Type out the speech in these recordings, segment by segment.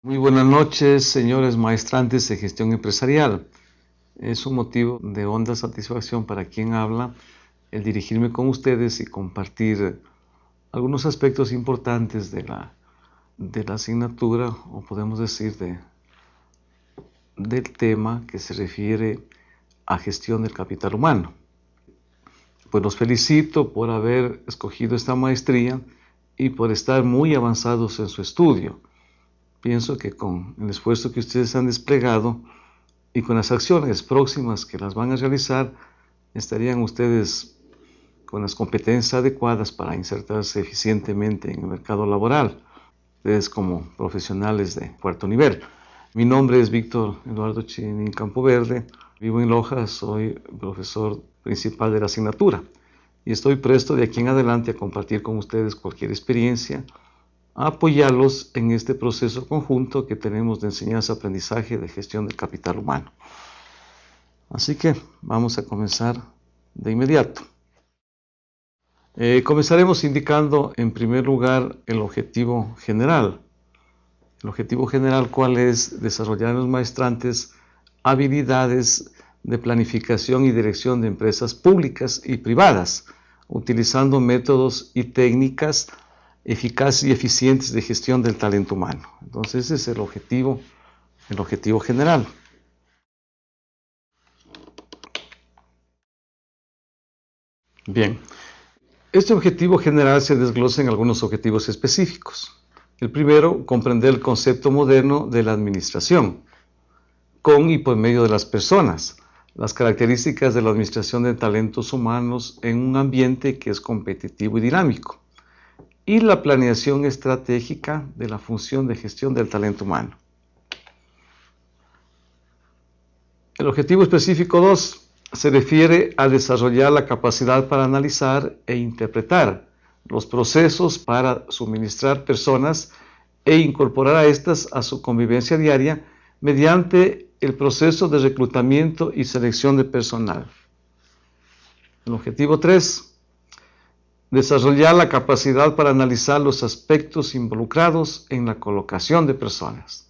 Muy buenas noches, señores maestrantes de gestión empresarial. Es un motivo de honda satisfacción para quien habla el dirigirme con ustedes y compartir algunos aspectos importantes de la, de la asignatura, o podemos decir de, del tema que se refiere a gestión del capital humano. Pues los felicito por haber escogido esta maestría y por estar muy avanzados en su estudio pienso que con el esfuerzo que ustedes han desplegado y con las acciones próximas que las van a realizar, estarían ustedes con las competencias adecuadas para insertarse eficientemente en el mercado laboral, ustedes como profesionales de cuarto nivel. Mi nombre es Víctor Eduardo Campo Verde vivo en Loja, soy profesor principal de la asignatura y estoy presto de aquí en adelante a compartir con ustedes cualquier experiencia apoyarlos en este proceso conjunto que tenemos de enseñanza, aprendizaje, de gestión del capital humano. Así que vamos a comenzar de inmediato. Eh, comenzaremos indicando en primer lugar el objetivo general. El objetivo general cuál es desarrollar en los maestrantes habilidades de planificación y dirección de empresas públicas y privadas, utilizando métodos y técnicas eficaces y eficientes de gestión del talento humano. Entonces ese es el objetivo, el objetivo general. Bien, este objetivo general se desglosa en algunos objetivos específicos. El primero, comprender el concepto moderno de la administración, con y por medio de las personas, las características de la administración de talentos humanos en un ambiente que es competitivo y dinámico y la planeación estratégica de la función de gestión del talento humano. El objetivo específico 2 se refiere a desarrollar la capacidad para analizar e interpretar los procesos para suministrar personas e incorporar a estas a su convivencia diaria mediante el proceso de reclutamiento y selección de personal. El objetivo 3 desarrollar la capacidad para analizar los aspectos involucrados en la colocación de personas,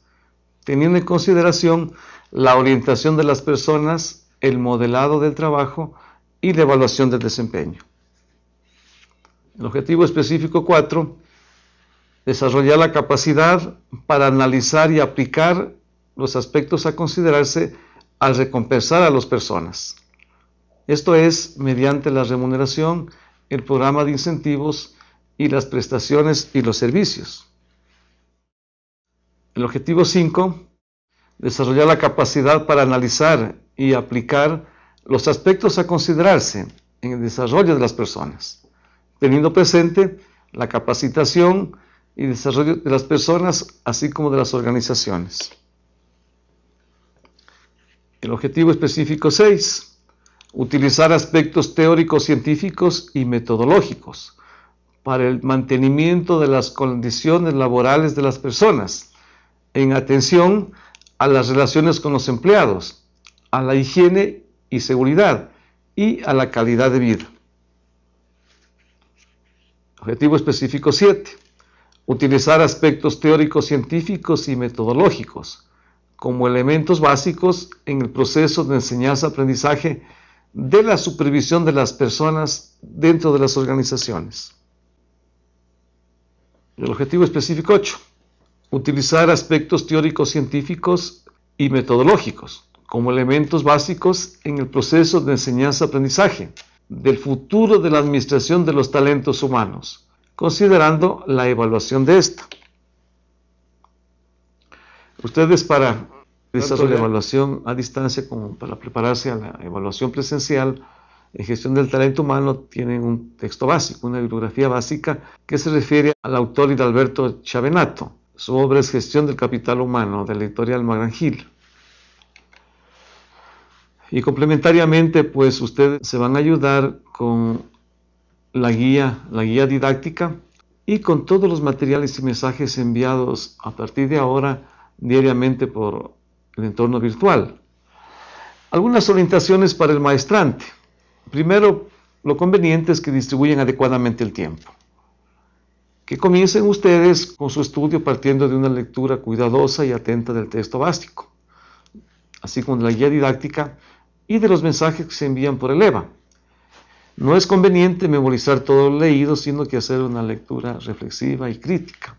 teniendo en consideración la orientación de las personas, el modelado del trabajo y la evaluación del desempeño. El objetivo específico 4, desarrollar la capacidad para analizar y aplicar los aspectos a considerarse al recompensar a las personas. Esto es mediante la remuneración, el programa de incentivos y las prestaciones y los servicios. El objetivo 5, desarrollar la capacidad para analizar y aplicar los aspectos a considerarse en el desarrollo de las personas, teniendo presente la capacitación y desarrollo de las personas, así como de las organizaciones. El objetivo específico 6, utilizar aspectos teóricos científicos y metodológicos para el mantenimiento de las condiciones laborales de las personas, en atención a las relaciones con los empleados, a la higiene y seguridad y a la calidad de vida. Objetivo específico 7. Utilizar aspectos teóricos científicos y metodológicos como elementos básicos en el proceso de enseñanza-aprendizaje de la supervisión de las personas dentro de las organizaciones. El objetivo específico 8. Utilizar aspectos teóricos científicos y metodológicos como elementos básicos en el proceso de enseñanza-aprendizaje del futuro de la administración de los talentos humanos, considerando la evaluación de esta. Ustedes para de evaluación a distancia como para prepararse a la evaluación presencial en gestión del talento humano tienen un texto básico, una bibliografía básica que se refiere al autor Hidalberto Chavenato. Su obra es Gestión del Capital Humano, de la editorial Magrangil. Y complementariamente, pues ustedes se van a ayudar con la guía, la guía didáctica y con todos los materiales y mensajes enviados a partir de ahora diariamente por el entorno virtual. Algunas orientaciones para el maestrante. Primero, lo conveniente es que distribuyan adecuadamente el tiempo. Que comiencen ustedes con su estudio partiendo de una lectura cuidadosa y atenta del texto básico, así como de la guía didáctica y de los mensajes que se envían por el EVA. No es conveniente memorizar todo lo leído, sino que hacer una lectura reflexiva y crítica.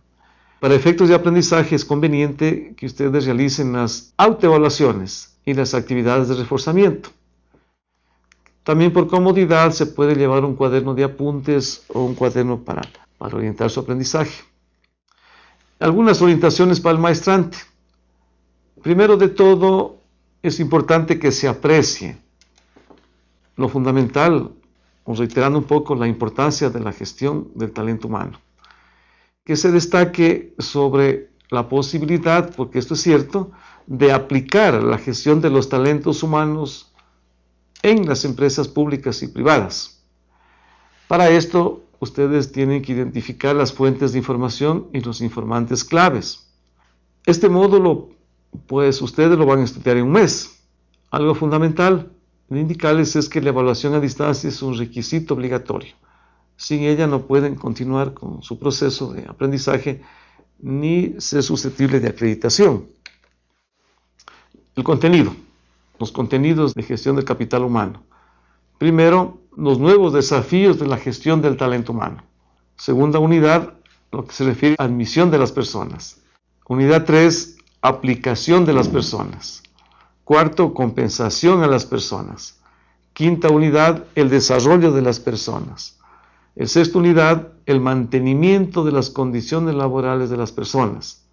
Para efectos de aprendizaje es conveniente que ustedes realicen las autoevaluaciones y las actividades de reforzamiento. También por comodidad se puede llevar un cuaderno de apuntes o un cuaderno para, orientar su aprendizaje. Algunas orientaciones para el maestrante. Primero de todo, es importante que se aprecie lo fundamental, reiterando un poco la importancia de la gestión del talento humano que se destaque sobre la posibilidad, porque esto es cierto, de aplicar la gestión de los talentos humanos en las empresas públicas y privadas. Para esto, ustedes tienen que identificar las fuentes de información y los informantes claves. Este módulo, pues ustedes lo van a estudiar en un mes. Algo fundamental de indicarles es que la evaluación a distancia es un requisito obligatorio. Sin ella no pueden continuar con su proceso de aprendizaje ni ser susceptibles de acreditación. El contenido, los contenidos de gestión del capital humano. Primero, los nuevos desafíos de la gestión del talento humano. Segunda unidad, lo que se refiere a admisión de las personas. Unidad 3, aplicación de las personas. Cuarto, compensación a las personas. Quinta unidad, el desarrollo de las personas el sexta unidad, el mantenimiento de las condiciones laborales de las personas.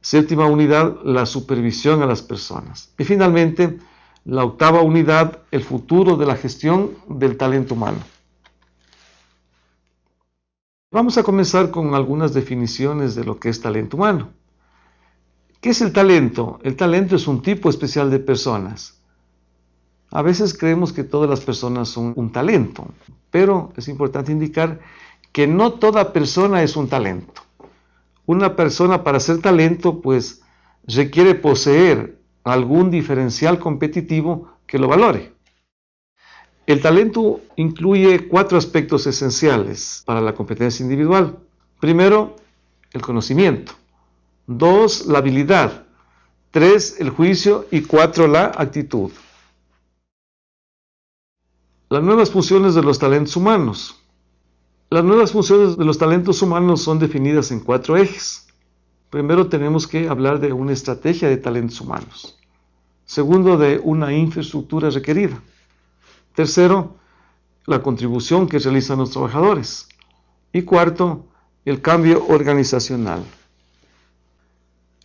Séptima unidad, la supervisión a las personas. Y finalmente, la octava unidad, el futuro de la gestión del talento humano. Vamos a comenzar con algunas definiciones de lo que es talento humano. ¿Qué es el talento? El talento es un tipo especial de personas a veces creemos que todas las personas son un talento, pero es importante indicar que no toda persona es un talento. Una persona para ser talento pues requiere poseer algún diferencial competitivo que lo valore. El talento incluye cuatro aspectos esenciales para la competencia individual. Primero, el conocimiento. Dos, la habilidad. Tres, el juicio. Y cuatro, la actitud. Las nuevas funciones de los talentos humanos. Las nuevas funciones de los talentos humanos son definidas en cuatro ejes. Primero tenemos que hablar de una estrategia de talentos humanos. Segundo, de una infraestructura requerida. Tercero, la contribución que realizan los trabajadores. Y cuarto, el cambio organizacional.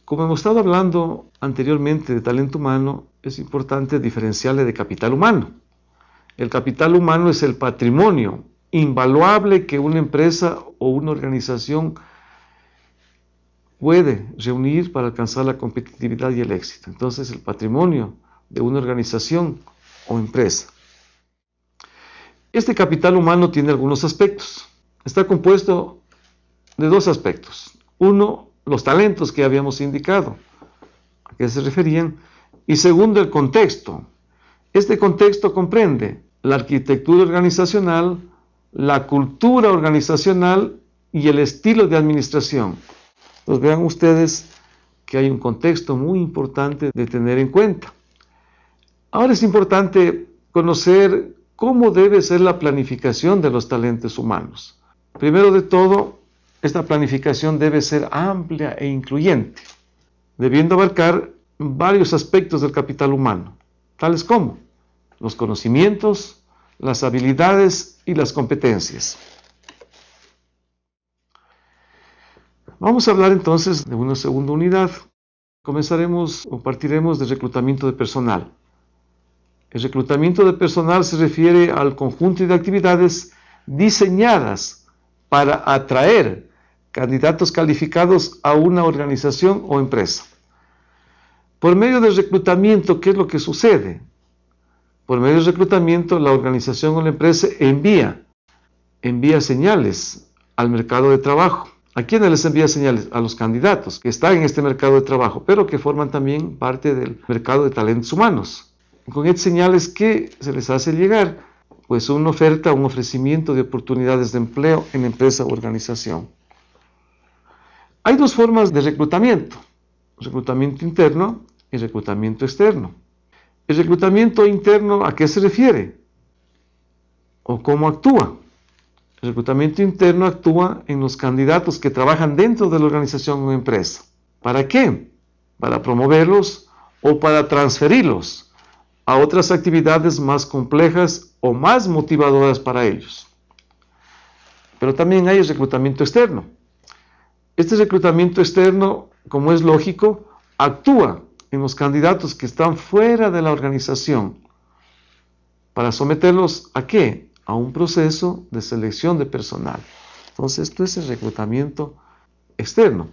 Como hemos estado hablando anteriormente de talento humano, es importante diferenciarle de capital humano. El capital humano es el patrimonio invaluable que una empresa o una organización puede reunir para alcanzar la competitividad y el éxito. Entonces el patrimonio de una organización o empresa. Este capital humano tiene algunos aspectos. Está compuesto de dos aspectos. Uno, los talentos que habíamos indicado, a qué se referían. Y segundo, el contexto. Este contexto comprende la arquitectura organizacional, la cultura organizacional y el estilo de administración. ¿Los vean ustedes que hay un contexto muy importante de tener en cuenta. Ahora es importante conocer cómo debe ser la planificación de los talentos humanos. Primero de todo, esta planificación debe ser amplia e incluyente, debiendo abarcar varios aspectos del capital humano, tales como los conocimientos, las habilidades y las competencias. Vamos a hablar entonces de una segunda unidad. Comenzaremos o partiremos del reclutamiento de personal. El reclutamiento de personal se refiere al conjunto de actividades diseñadas para atraer candidatos calificados a una organización o empresa. Por medio del reclutamiento, ¿qué es lo que sucede? Por medio de reclutamiento, la organización o la empresa envía, envía señales al mercado de trabajo. ¿A quiénes les envía señales? A los candidatos que están en este mercado de trabajo, pero que forman también parte del mercado de talentos humanos. Con estas señales, que se les hace llegar? Pues una oferta, un ofrecimiento de oportunidades de empleo en empresa u organización. Hay dos formas de reclutamiento, reclutamiento interno y reclutamiento externo. ¿El reclutamiento interno a qué se refiere? ¿O cómo actúa? El reclutamiento interno actúa en los candidatos que trabajan dentro de la organización o empresa. ¿Para qué? Para promoverlos o para transferirlos a otras actividades más complejas o más motivadoras para ellos. Pero también hay el reclutamiento externo. Este reclutamiento externo, como es lógico, actúa en los candidatos que están fuera de la organización para someterlos a qué? A un proceso de selección de personal. Entonces, esto es el reclutamiento externo.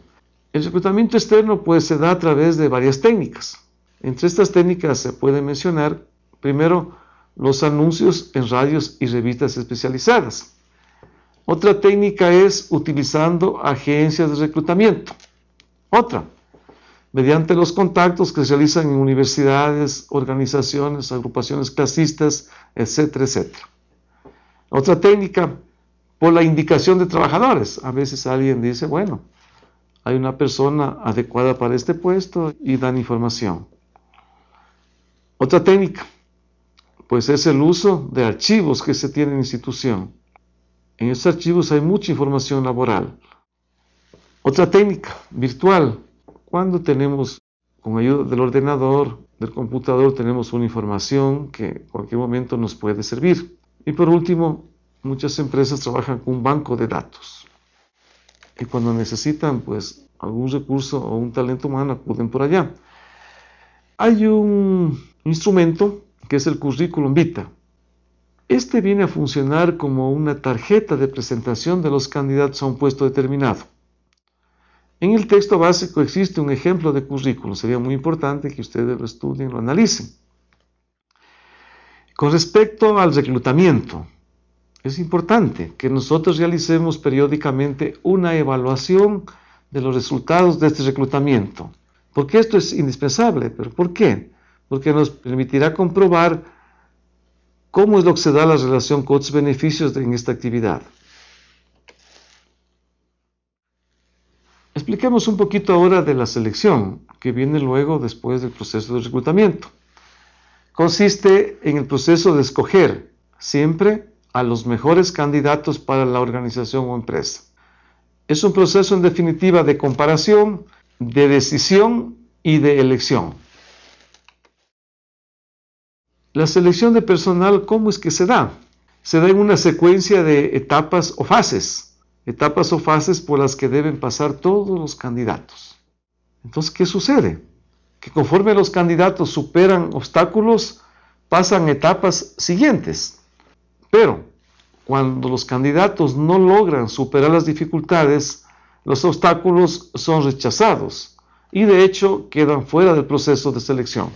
El reclutamiento externo pues se da a través de varias técnicas. Entre estas técnicas se puede mencionar primero los anuncios en radios y revistas especializadas. Otra técnica es utilizando agencias de reclutamiento. Otra, mediante los contactos que se realizan en universidades, organizaciones, agrupaciones clasistas, etcétera, etcétera. Otra técnica, por la indicación de trabajadores. A veces alguien dice, bueno, hay una persona adecuada para este puesto y dan información. Otra técnica, pues es el uso de archivos que se tienen en institución. En esos archivos hay mucha información laboral. Otra técnica virtual, cuando tenemos, con ayuda del ordenador, del computador, tenemos una información que en cualquier momento nos puede servir. Y por último, muchas empresas trabajan con un banco de datos. Y cuando necesitan, pues, algún recurso o un talento humano, acuden por allá. Hay un instrumento que es el currículum vitae. Este viene a funcionar como una tarjeta de presentación de los candidatos a un puesto determinado. En el texto básico existe un ejemplo de currículo, Sería muy importante que ustedes lo estudien, lo analicen. Con respecto al reclutamiento, es importante que nosotros realicemos periódicamente una evaluación de los resultados de este reclutamiento. Porque esto es indispensable, pero ¿por qué? Porque nos permitirá comprobar cómo es lo que se da la relación otros beneficios en esta actividad. Expliquemos un poquito ahora de la selección, que viene luego después del proceso de reclutamiento. Consiste en el proceso de escoger siempre a los mejores candidatos para la organización o empresa. Es un proceso en definitiva de comparación, de decisión y de elección. La selección de personal, ¿cómo es que se da? Se da en una secuencia de etapas o fases etapas o fases por las que deben pasar todos los candidatos. Entonces, ¿qué sucede? Que conforme los candidatos superan obstáculos, pasan etapas siguientes. Pero cuando los candidatos no logran superar las dificultades, los obstáculos son rechazados y de hecho quedan fuera del proceso de selección.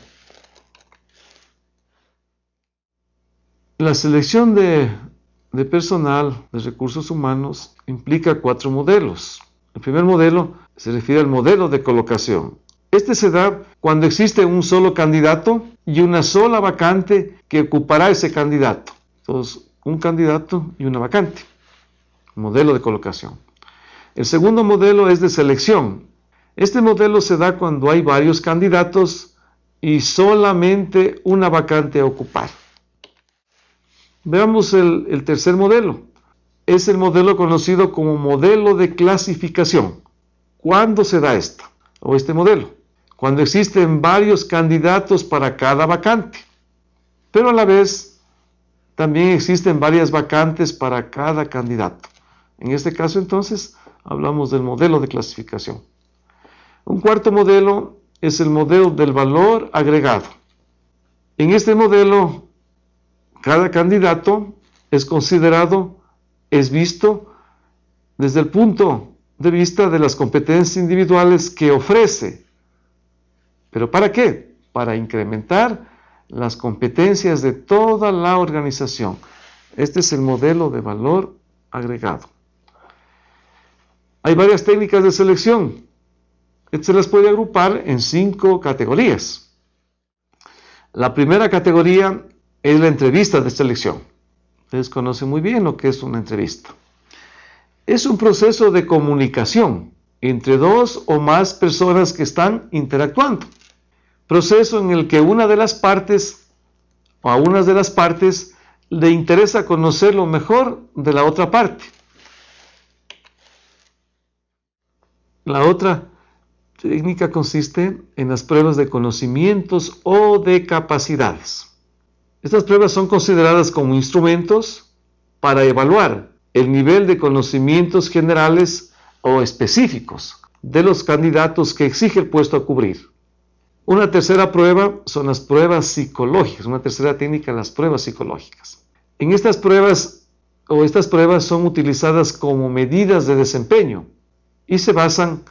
La selección de de personal de recursos humanos implica cuatro modelos. El primer modelo se refiere al modelo de colocación. Este se da cuando existe un solo candidato y una sola vacante que ocupará ese candidato. Entonces, un candidato y una vacante. Modelo de colocación. El segundo modelo es de selección. Este modelo se da cuando hay varios candidatos y solamente una vacante a ocupar. Veamos el, tercer modelo. Es el modelo conocido como modelo de clasificación. ¿Cuándo se da esto o este modelo? Cuando existen varios candidatos para cada vacante, pero a la vez también existen varias vacantes para cada candidato. En este caso entonces hablamos del modelo de clasificación. Un cuarto modelo es el modelo del valor agregado. En este modelo cada candidato es considerado, es visto desde el punto de vista de las competencias individuales que ofrece. ¿Pero para qué? Para incrementar las competencias de toda la organización. Este es el modelo de valor agregado. Hay varias técnicas de selección. Se las puede agrupar en cinco categorías. La primera categoría es la entrevista de selección. Ustedes conocen muy bien lo que es una entrevista. Es un proceso de comunicación entre dos o más personas que están interactuando. Proceso en el que una de las partes o a una de las partes le interesa conocer lo mejor de la otra parte. La otra técnica consiste en las pruebas de conocimientos o de capacidades. Estas pruebas son consideradas como instrumentos para evaluar el nivel de conocimientos generales o específicos de los candidatos que exige el puesto a cubrir. Una tercera prueba son las pruebas psicológicas, una tercera técnica, las pruebas psicológicas. En estas pruebas o estas pruebas son utilizadas como medidas de desempeño y se basan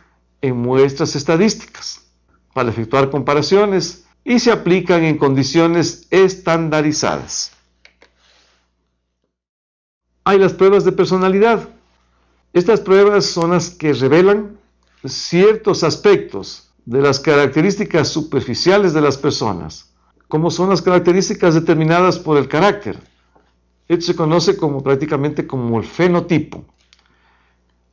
en muestras estadísticas para efectuar comparaciones y se aplican en condiciones estandarizadas. Hay las pruebas de personalidad. Estas pruebas son las que revelan ciertos aspectos de las características superficiales de las personas, como son las características determinadas por el carácter. Esto se conoce como prácticamente como el fenotipo,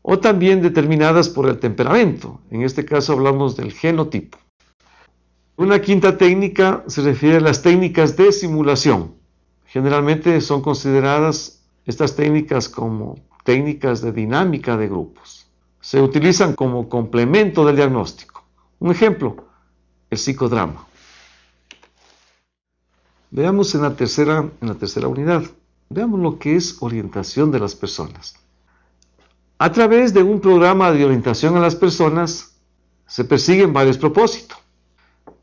o también determinadas por el temperamento. En este caso hablamos del genotipo. Una quinta técnica se refiere a las técnicas de simulación. Generalmente son consideradas estas técnicas como técnicas de dinámica de grupos. Se utilizan como complemento del diagnóstico. Un ejemplo, el psicodrama. Veamos en la tercera, en la tercera unidad. Veamos lo que es orientación de las personas. A través de un programa de orientación a las personas se persiguen varios propósitos.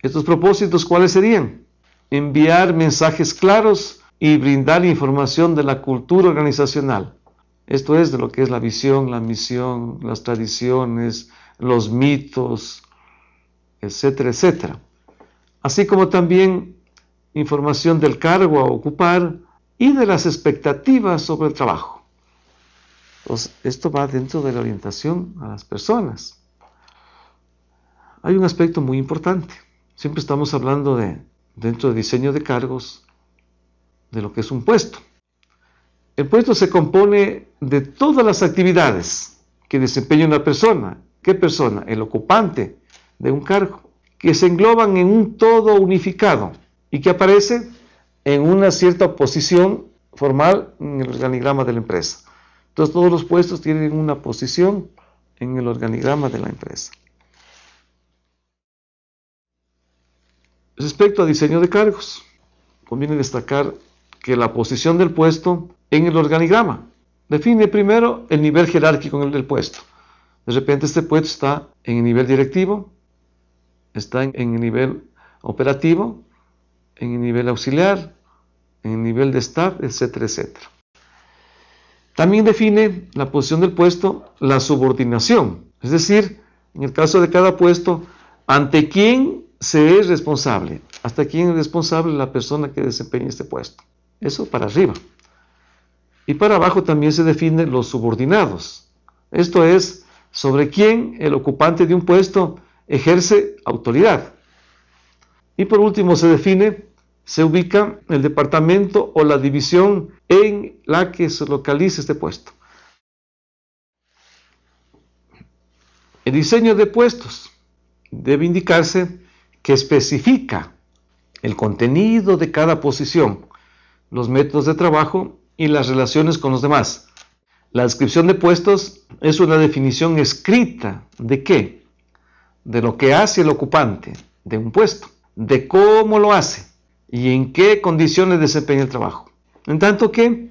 ¿Estos propósitos cuáles serían? Enviar mensajes claros y brindar información de la cultura organizacional. Esto es de lo que es la visión, la misión, las tradiciones, los mitos, etcétera, etcétera. Así como también información del cargo a ocupar y de las expectativas sobre el trabajo. esto va dentro de la orientación a las personas. Hay un aspecto muy importante. Siempre estamos hablando de, dentro del diseño de cargos, de lo que es un puesto. El puesto se compone de todas las actividades que desempeña una persona. ¿Qué persona? El ocupante de un cargo, que se engloban en un todo unificado y que aparece en una cierta posición formal en el organigrama de la empresa. Entonces todos los puestos tienen una posición en el organigrama de la empresa. Respecto a diseño de cargos, conviene destacar que la posición del puesto en el organigrama define primero el nivel jerárquico en el del puesto. De repente este puesto está en el nivel directivo, está en, el nivel operativo, en el nivel auxiliar, en el nivel de staff, etcétera, etcétera. También define la posición del puesto la subordinación, es decir, en el caso de cada puesto, ante quién se es responsable. ¿Hasta quién es responsable la persona que desempeña este puesto? Eso para arriba. Y para abajo también se definen los subordinados. Esto es sobre quién el ocupante de un puesto ejerce autoridad. Y por último se define, se ubica el departamento o la división en la que se localiza este puesto. El diseño de puestos debe indicarse que especifica el contenido de cada posición, los métodos de trabajo y las relaciones con los demás. La descripción de puestos es una definición escrita de qué, de lo que hace el ocupante de un puesto, de cómo lo hace y en qué condiciones desempeña el trabajo. En tanto que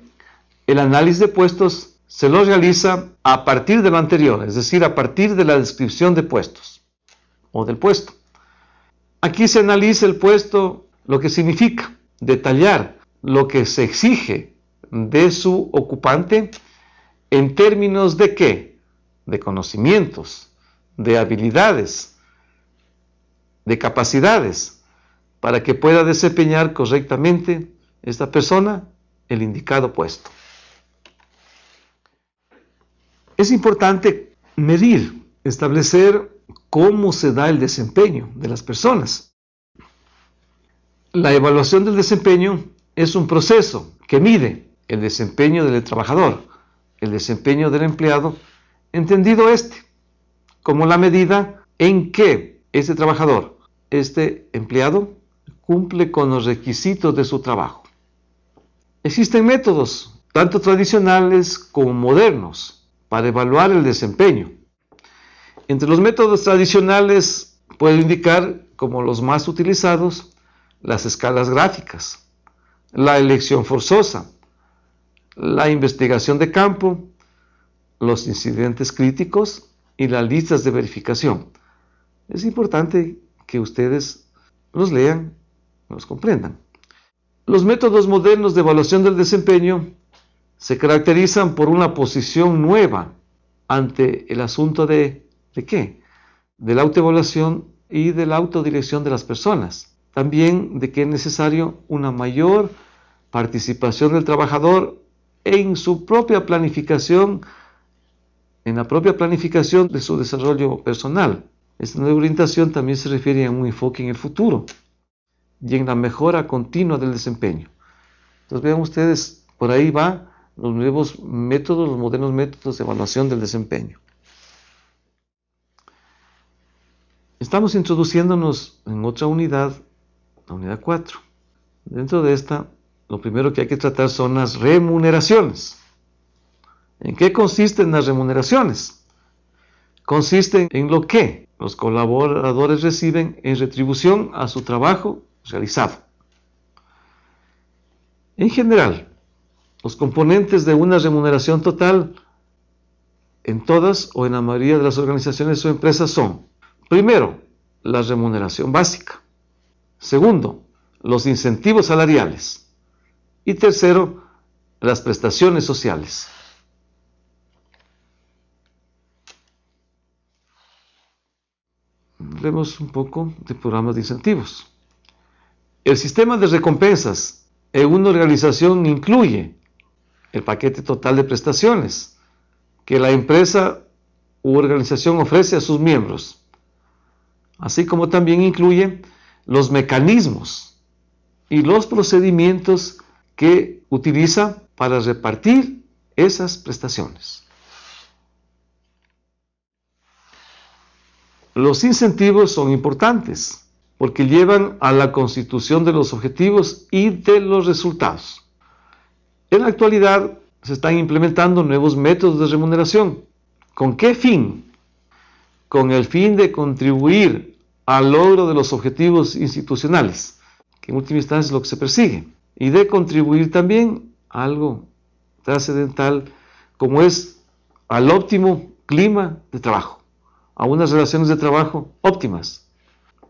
el análisis de puestos se lo realiza a partir de lo anterior, es decir, a partir de la descripción de puestos o del puesto. Aquí se analiza el puesto, lo que significa, detallar lo que se exige de su ocupante en términos de qué? De conocimientos, de habilidades, de capacidades, para que pueda desempeñar correctamente esta persona el indicado puesto. Es importante medir, establecer cómo se da el desempeño de las personas. La evaluación del desempeño es un proceso que mide el desempeño del trabajador, el desempeño del empleado, entendido este como la medida en que ese trabajador, este empleado, cumple con los requisitos de su trabajo. Existen métodos, tanto tradicionales como modernos, para evaluar el desempeño. Entre los métodos tradicionales puedo indicar como los más utilizados las escalas gráficas, la elección forzosa, la investigación de campo, los incidentes críticos y las listas de verificación. Es importante que ustedes los lean, los comprendan. Los métodos modernos de evaluación del desempeño se caracterizan por una posición nueva ante el asunto de ¿De qué? De la autoevaluación y de la autodirección de las personas. También de que es necesario una mayor participación del trabajador en su propia planificación, en la propia planificación de su desarrollo personal. Esta nueva orientación también se refiere a un enfoque en el futuro y en la mejora continua del desempeño. Entonces vean ustedes, por ahí va los nuevos métodos, los modernos métodos de evaluación del desempeño. Estamos introduciéndonos en otra unidad, la unidad 4. Dentro de esta, lo primero que hay que tratar son las remuneraciones. ¿En qué consisten las remuneraciones? Consisten en lo que los colaboradores reciben en retribución a su trabajo realizado. En general, los componentes de una remuneración total en todas o en la mayoría de las organizaciones o empresas son Primero, la remuneración básica. Segundo, los incentivos salariales. Y tercero, las prestaciones sociales. Hablemos un poco de programas de incentivos. El sistema de recompensas en una organización incluye el paquete total de prestaciones que la empresa u organización ofrece a sus miembros así como también incluye los mecanismos y los procedimientos que utiliza para repartir esas prestaciones. Los incentivos son importantes porque llevan a la constitución de los objetivos y de los resultados. En la actualidad se están implementando nuevos métodos de remuneración. ¿Con qué fin? Con el fin de contribuir al logro de los objetivos institucionales, que en última instancia es lo que se persigue, y de contribuir también a algo trascendental como es al óptimo clima de trabajo, a unas relaciones de trabajo óptimas,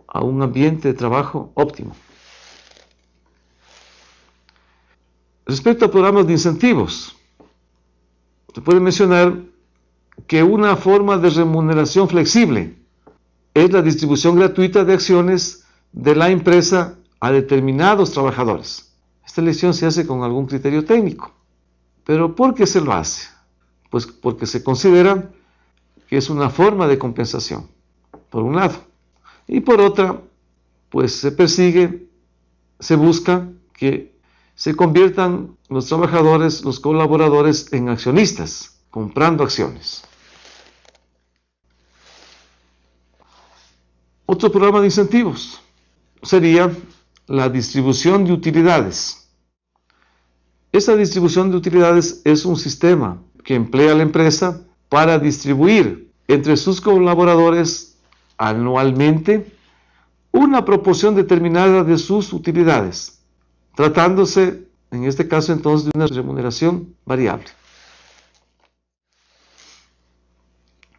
a un ambiente de trabajo óptimo. Respecto a programas de incentivos, se puede mencionar que una forma de remuneración flexible es la distribución gratuita de acciones de la empresa a determinados trabajadores. Esta elección se hace con algún criterio técnico. ¿Pero por qué se lo hace? Pues porque se considera que es una forma de compensación, por un lado. Y por otra, pues se persigue, se busca que se conviertan los trabajadores, los colaboradores en accionistas, comprando acciones. Otro programa de incentivos sería la distribución de utilidades. Esta distribución de utilidades es un sistema que emplea la empresa para distribuir entre sus colaboradores anualmente una proporción determinada de sus utilidades, tratándose en este caso entonces de una remuneración variable.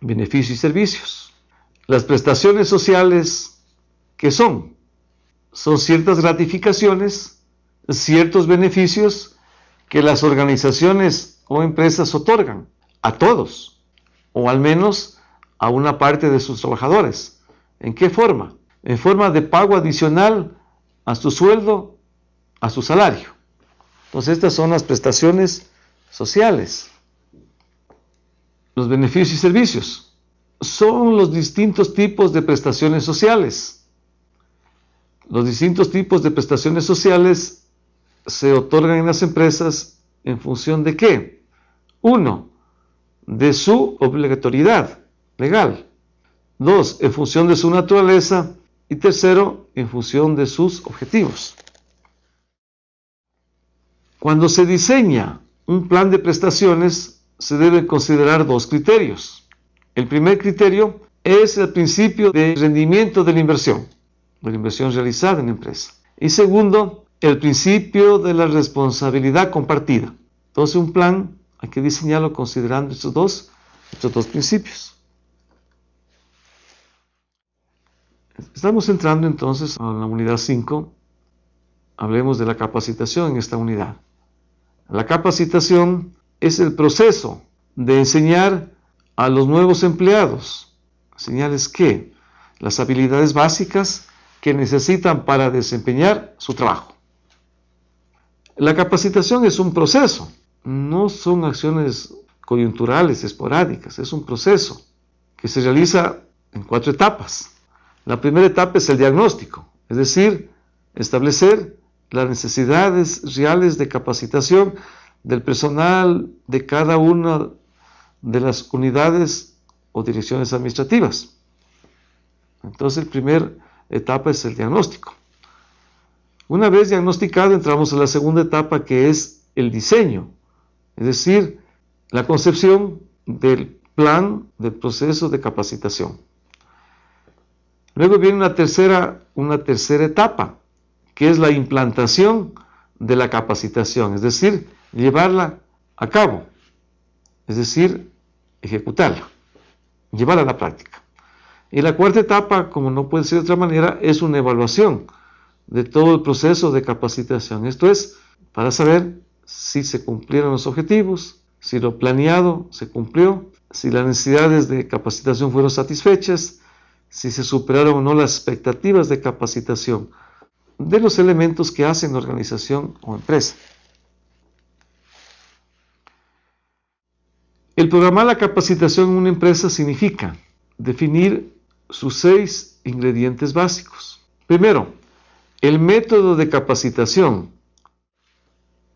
Beneficios y servicios las prestaciones sociales, ¿qué son? Son ciertas gratificaciones, ciertos beneficios que las organizaciones o empresas otorgan a todos, o al menos a una parte de sus trabajadores. ¿En qué forma? En forma de pago adicional a su sueldo, a su salario. Entonces estas son las prestaciones sociales, los beneficios y servicios son los distintos tipos de prestaciones sociales. Los distintos tipos de prestaciones sociales se otorgan en las empresas en función de qué? Uno, de su obligatoriedad legal. Dos, en función de su naturaleza. Y tercero, en función de sus objetivos. Cuando se diseña un plan de prestaciones, se deben considerar dos criterios. El primer criterio es el principio de rendimiento de la inversión, de la inversión realizada en la empresa. Y segundo, el principio de la responsabilidad compartida. Entonces un plan hay que diseñarlo considerando estos dos, estos dos principios. Estamos entrando entonces a la unidad 5. Hablemos de la capacitación en esta unidad. La capacitación es el proceso de enseñar a los nuevos empleados, señales que las habilidades básicas que necesitan para desempeñar su trabajo. La capacitación es un proceso, no son acciones coyunturales, esporádicas, es un proceso que se realiza en cuatro etapas. La primera etapa es el diagnóstico, es decir, establecer las necesidades reales de capacitación del personal de cada una de las unidades o direcciones administrativas. Entonces, la primera etapa es el diagnóstico. Una vez diagnosticado, entramos a la segunda etapa que es el diseño, es decir, la concepción del plan del proceso de capacitación. Luego viene tercera, una tercera etapa, que es la implantación de la capacitación, es decir, llevarla a cabo es decir, ejecutarlo, llevarla a la práctica. Y la cuarta etapa, como no puede ser de otra manera, es una evaluación de todo el proceso de capacitación. Esto es para saber si se cumplieron los objetivos, si lo planeado se cumplió, si las necesidades de capacitación fueron satisfechas, si se superaron o no las expectativas de capacitación de los elementos que hacen la organización o empresa. El programar la capacitación en una empresa significa definir sus seis ingredientes básicos. Primero, el método de capacitación,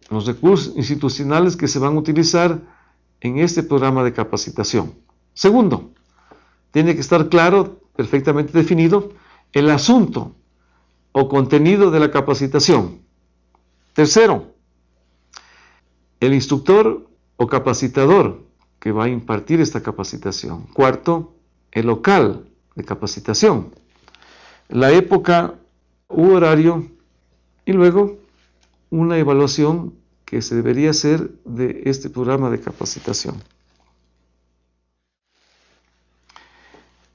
los recursos institucionales que se van a utilizar en este programa de capacitación. Segundo, tiene que estar claro, perfectamente definido, el asunto o contenido de la capacitación. Tercero, el instructor o capacitador que va a impartir esta capacitación. Cuarto, el local de capacitación, la época u horario y luego una evaluación que se debería hacer de este programa de capacitación.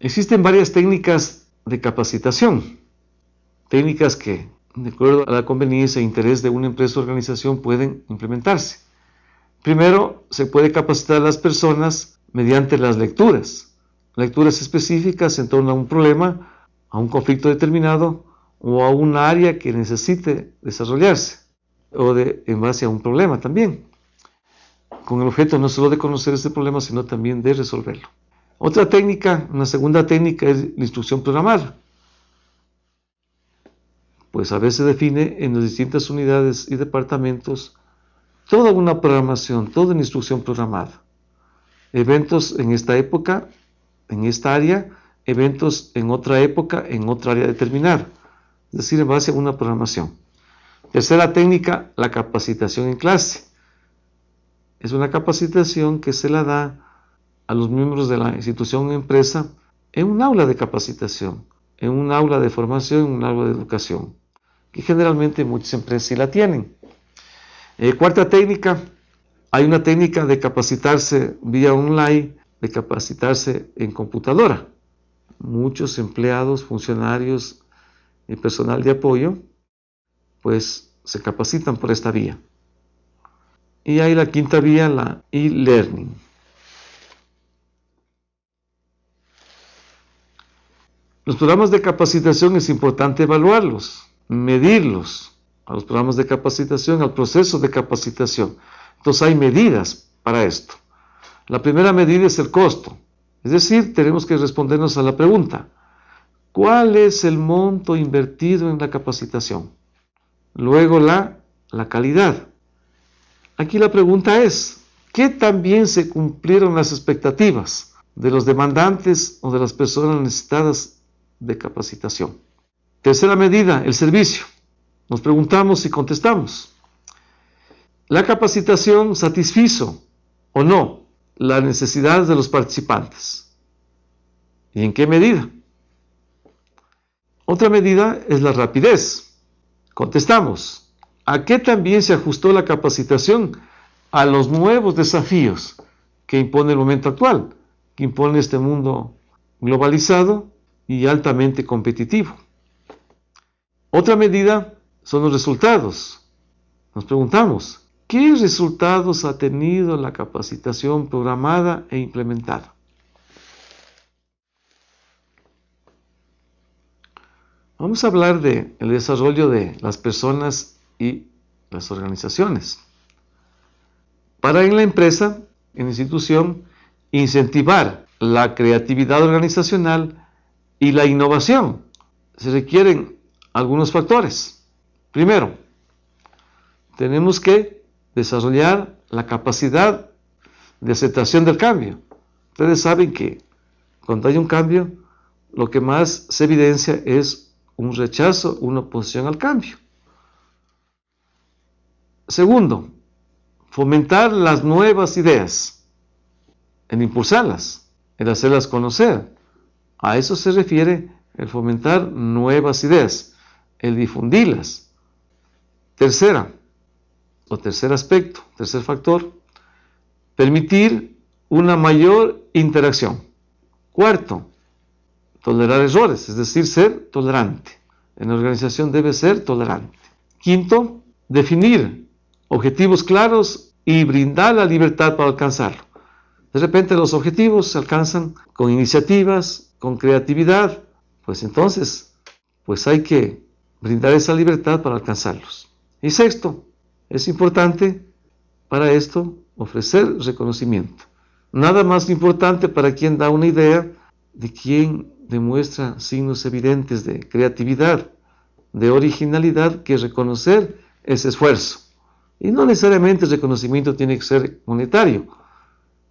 Existen varias técnicas de capacitación, técnicas que, de acuerdo a la conveniencia e interés de una empresa o organización, pueden implementarse. Primero, se puede capacitar a las personas mediante las lecturas, lecturas específicas en torno a un problema, a un conflicto determinado o a un área que necesite desarrollarse, o de, en base a un problema también, con el objeto no solo de conocer ese problema, sino también de resolverlo. Otra técnica, una segunda técnica es la instrucción programada, pues a veces se define en las distintas unidades y departamentos toda una programación, toda una instrucción programada. Eventos en esta época, en esta área, eventos en otra época, en otra área determinada. Es decir, en base a una programación. Tercera técnica, la capacitación en clase. Es una capacitación que se la da a los miembros de la institución o empresa en un aula de capacitación, en un aula de formación, en un aula de educación, que generalmente muchas empresas sí la tienen. Eh, cuarta técnica, hay una técnica de capacitarse vía online, de capacitarse en computadora. Muchos empleados, funcionarios y personal de apoyo, pues se capacitan por esta vía. Y hay la quinta vía, la e-learning. Los programas de capacitación es importante evaluarlos, medirlos a los programas de capacitación, al proceso de capacitación. Entonces hay medidas para esto. La primera medida es el costo. Es decir, tenemos que respondernos a la pregunta, ¿cuál es el monto invertido en la capacitación? Luego la, la calidad. Aquí la pregunta es, ¿qué también se cumplieron las expectativas de los demandantes o de las personas necesitadas de capacitación? Tercera medida, el servicio. Nos preguntamos y contestamos. ¿La capacitación satisfizo o no las necesidades de los participantes? ¿Y en qué medida? Otra medida es la rapidez. Contestamos, ¿a qué también se ajustó la capacitación? A los nuevos desafíos que impone el momento actual, que impone este mundo globalizado y altamente competitivo. Otra medida son los resultados. Nos preguntamos, ¿qué resultados ha tenido la capacitación programada e implementada? Vamos a hablar del el desarrollo de las personas y las organizaciones. Para en la empresa, en la institución, incentivar la creatividad organizacional y la innovación. Se requieren algunos factores. Primero, tenemos que desarrollar la capacidad de aceptación del cambio. Ustedes saben que cuando hay un cambio, lo que más se evidencia es un rechazo, una oposición al cambio. Segundo, fomentar las nuevas ideas, en impulsarlas, en hacerlas conocer. A eso se refiere el fomentar nuevas ideas, el difundirlas Tercera, o tercer aspecto, tercer factor, permitir una mayor interacción. Cuarto, tolerar errores, es decir, ser tolerante. En la organización debe ser tolerante. Quinto, definir objetivos claros y brindar la libertad para alcanzarlo. De repente los objetivos se alcanzan con iniciativas, con creatividad, pues entonces, pues hay que brindar esa libertad para alcanzarlos. Y sexto, es importante para esto ofrecer reconocimiento. Nada más importante para quien da una idea de quien demuestra signos evidentes de creatividad, de originalidad, que reconocer ese esfuerzo. Y no necesariamente el reconocimiento tiene que ser monetario,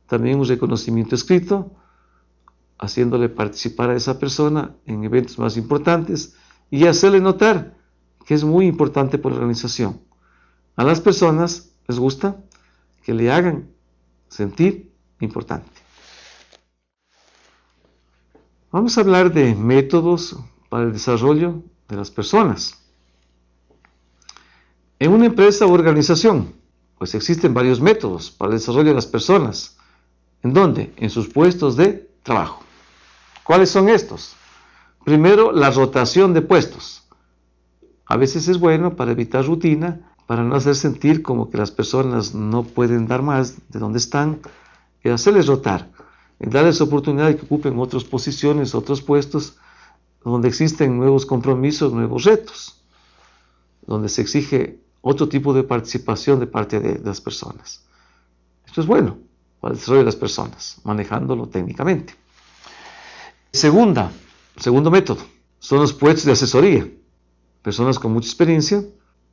también un reconocimiento escrito, haciéndole participar a esa persona en eventos más importantes y hacerle notar que es muy importante para la organización. A las personas les gusta que le hagan sentir importante. Vamos a hablar de métodos para el desarrollo de las personas. En una empresa u organización, pues existen varios métodos para el desarrollo de las personas. ¿En dónde? En sus puestos de trabajo. ¿Cuáles son estos? Primero, la rotación de puestos. A veces es bueno para evitar rutina, para no hacer sentir como que las personas no pueden dar más de donde están, y hacerles rotar, y darles oportunidad de que ocupen otras posiciones, otros puestos, donde existen nuevos compromisos, nuevos retos, donde se exige otro tipo de participación de parte de, las personas. Esto es bueno para el desarrollo de las personas, manejándolo técnicamente. Segunda, segundo método, son los puestos de asesoría personas con mucha experiencia,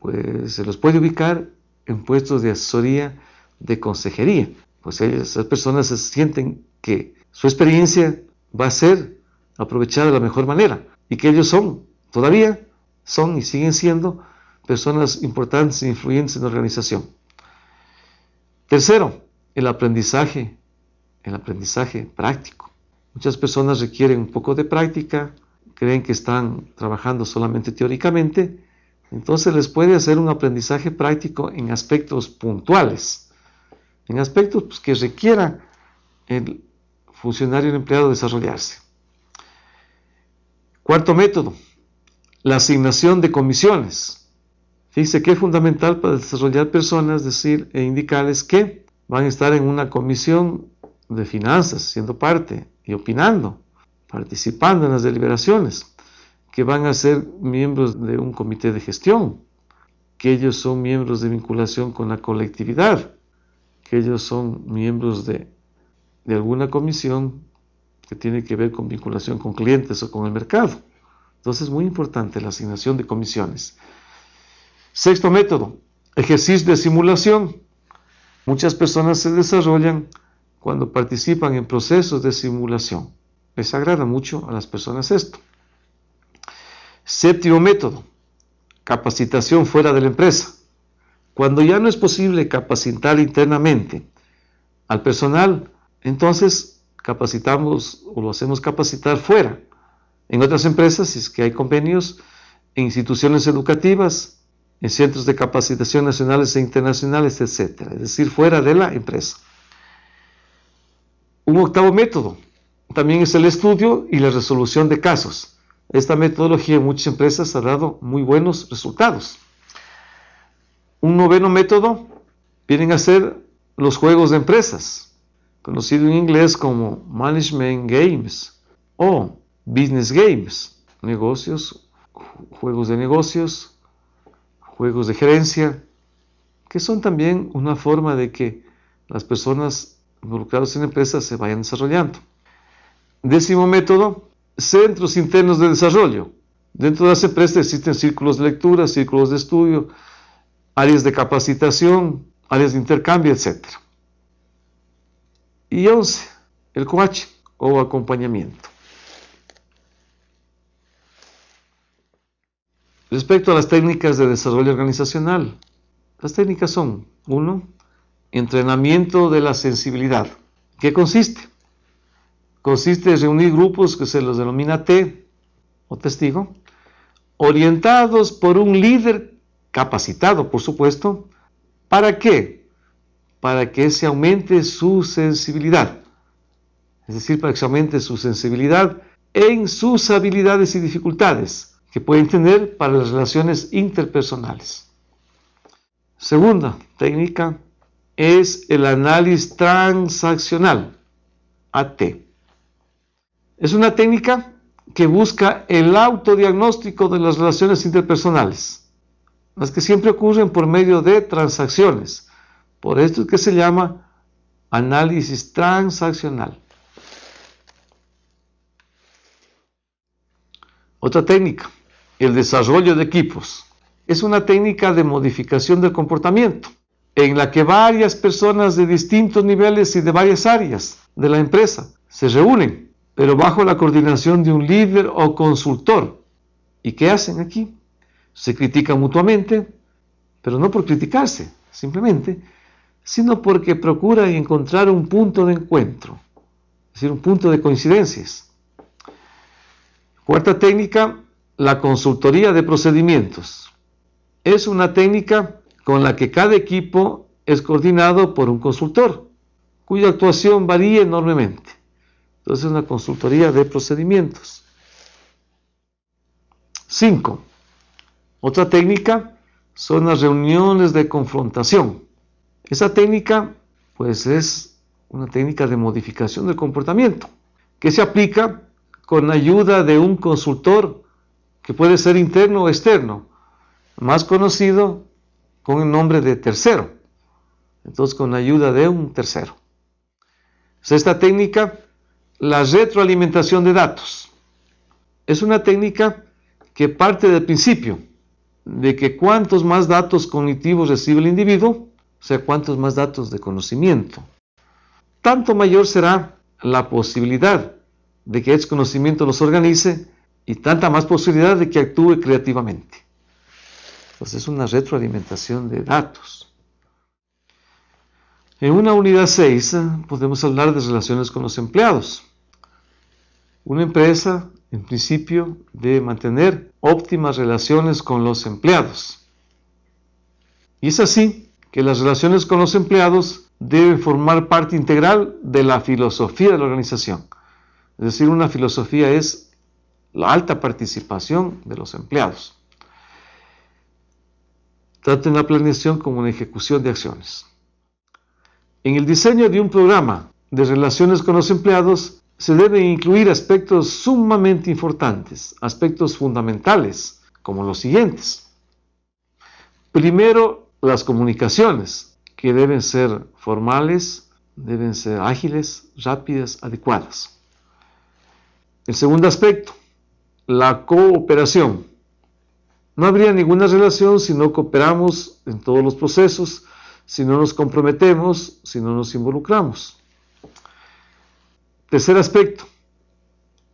pues se los puede ubicar en puestos de asesoría de consejería. Pues esas personas se sienten que su experiencia va a ser aprovechada de la mejor manera y que ellos son, todavía son y siguen siendo personas importantes e influyentes en la organización. Tercero, el aprendizaje, el aprendizaje práctico. Muchas personas requieren un poco de práctica, creen que están trabajando solamente teóricamente, entonces les puede hacer un aprendizaje práctico en aspectos puntuales, en aspectos pues, que requiera el funcionario el empleado desarrollarse. Cuarto método, la asignación de comisiones. Fíjense que es fundamental para desarrollar personas decir e indicarles que van a estar en una comisión de finanzas, siendo parte y opinando participando en las deliberaciones, que van a ser miembros de un comité de gestión, que ellos son miembros de vinculación con la colectividad, que ellos son miembros de, alguna comisión que tiene que ver con vinculación con clientes o con el mercado. Entonces es muy importante la asignación de comisiones. Sexto método, ejercicio de simulación. Muchas personas se desarrollan cuando participan en procesos de simulación. Les agrada mucho a las personas esto. Séptimo método, capacitación fuera de la empresa. Cuando ya no es posible capacitar internamente al personal, entonces capacitamos o lo hacemos capacitar fuera. En otras empresas, si es que hay convenios, en instituciones educativas, en centros de capacitación nacionales e internacionales, etc. Es decir, fuera de la empresa. Un octavo método, también es el estudio y la resolución de casos. Esta metodología en muchas empresas ha dado muy buenos resultados. Un noveno método vienen a ser los juegos de empresas, conocido en inglés como Management Games o Business Games, negocios, juegos de negocios, juegos de gerencia, que son también una forma de que las personas involucradas en empresas se vayan desarrollando. Décimo método, centros internos de desarrollo. Dentro de la existen círculos de lectura, círculos de estudio, áreas de capacitación, áreas de intercambio, etc. Y once, el coach o acompañamiento. Respecto a las técnicas de desarrollo organizacional, las técnicas son uno, Entrenamiento de la sensibilidad. ¿Qué consiste? consiste en reunir grupos que se los denomina T o testigo, orientados por un líder capacitado, por supuesto, ¿para qué? Para que se aumente su sensibilidad, es decir, para que se aumente su sensibilidad en sus habilidades y dificultades que pueden tener para las relaciones interpersonales. Segunda técnica es el análisis transaccional, AT es una técnica que busca el autodiagnóstico de las relaciones interpersonales, las que siempre ocurren por medio de transacciones. Por esto es que se llama análisis transaccional. Otra técnica, el desarrollo de equipos. Es una técnica de modificación del comportamiento, en la que varias personas de distintos niveles y de varias áreas de la empresa se reúnen pero bajo la coordinación de un líder o consultor. ¿Y qué hacen aquí? Se critican mutuamente, pero no por criticarse, simplemente, sino porque procura encontrar un punto de encuentro, es decir, un punto de coincidencias. Cuarta técnica, la consultoría de procedimientos. Es una técnica con la que cada equipo es coordinado por un consultor, cuya actuación varía enormemente. Entonces es una consultoría de procedimientos. 5. Otra técnica son las reuniones de confrontación. Esa técnica pues es una técnica de modificación del comportamiento que se aplica con ayuda de un consultor que puede ser interno o externo, más conocido con el nombre de tercero. Entonces, con ayuda de un tercero. esta técnica la retroalimentación de datos. Es una técnica que parte del principio de que cuantos más datos cognitivos recibe el individuo, o sea, cuantos más datos de conocimiento, tanto mayor será la posibilidad de que ese conocimiento los organice y tanta más posibilidad de que actúe creativamente. Entonces es una retroalimentación de datos. En una unidad 6 eh, podemos hablar de relaciones con los empleados. Una empresa, en principio, debe mantener óptimas relaciones con los empleados. Y es así que las relaciones con los empleados deben formar parte integral de la filosofía de la organización. Es decir, una filosofía es la alta participación de los empleados. Traten la planeación como una ejecución de acciones. En el diseño de un programa de relaciones con los empleados, se deben incluir aspectos sumamente importantes, aspectos fundamentales, como los siguientes. Primero, las comunicaciones, que deben ser formales, deben ser ágiles, rápidas, adecuadas. El segundo aspecto, la cooperación. No habría ninguna relación si no cooperamos en todos los procesos, si no nos comprometemos, si no nos involucramos. Tercer aspecto,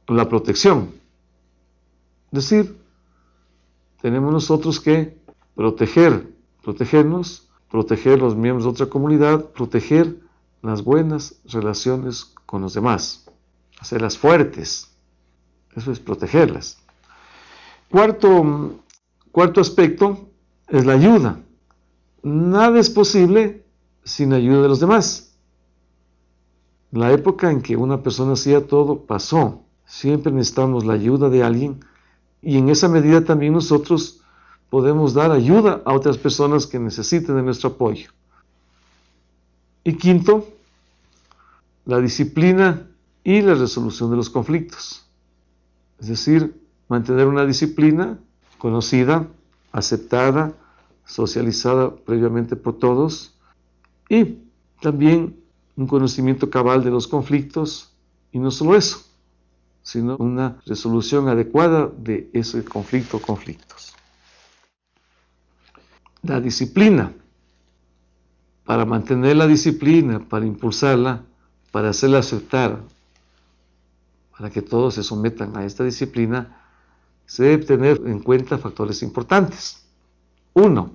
la protección. Es decir, tenemos nosotros que proteger, protegernos, proteger los miembros de otra comunidad, proteger las buenas relaciones con los demás, hacerlas fuertes. Eso es protegerlas. Cuarto, cuarto aspecto es la ayuda. Nada es posible sin ayuda de los demás. La época en que una persona hacía todo pasó. Siempre necesitamos la ayuda de alguien y en esa medida también nosotros podemos dar ayuda a otras personas que necesiten de nuestro apoyo. Y quinto, la disciplina y la resolución de los conflictos. Es decir, mantener una disciplina conocida, aceptada, socializada previamente por todos y también un conocimiento cabal de los conflictos y no solo eso, sino una resolución adecuada de ese conflicto conflictos. La disciplina. Para mantener la disciplina, para impulsarla, para hacerla aceptar, para que todos se sometan a esta disciplina, se debe tener en cuenta factores importantes. Uno,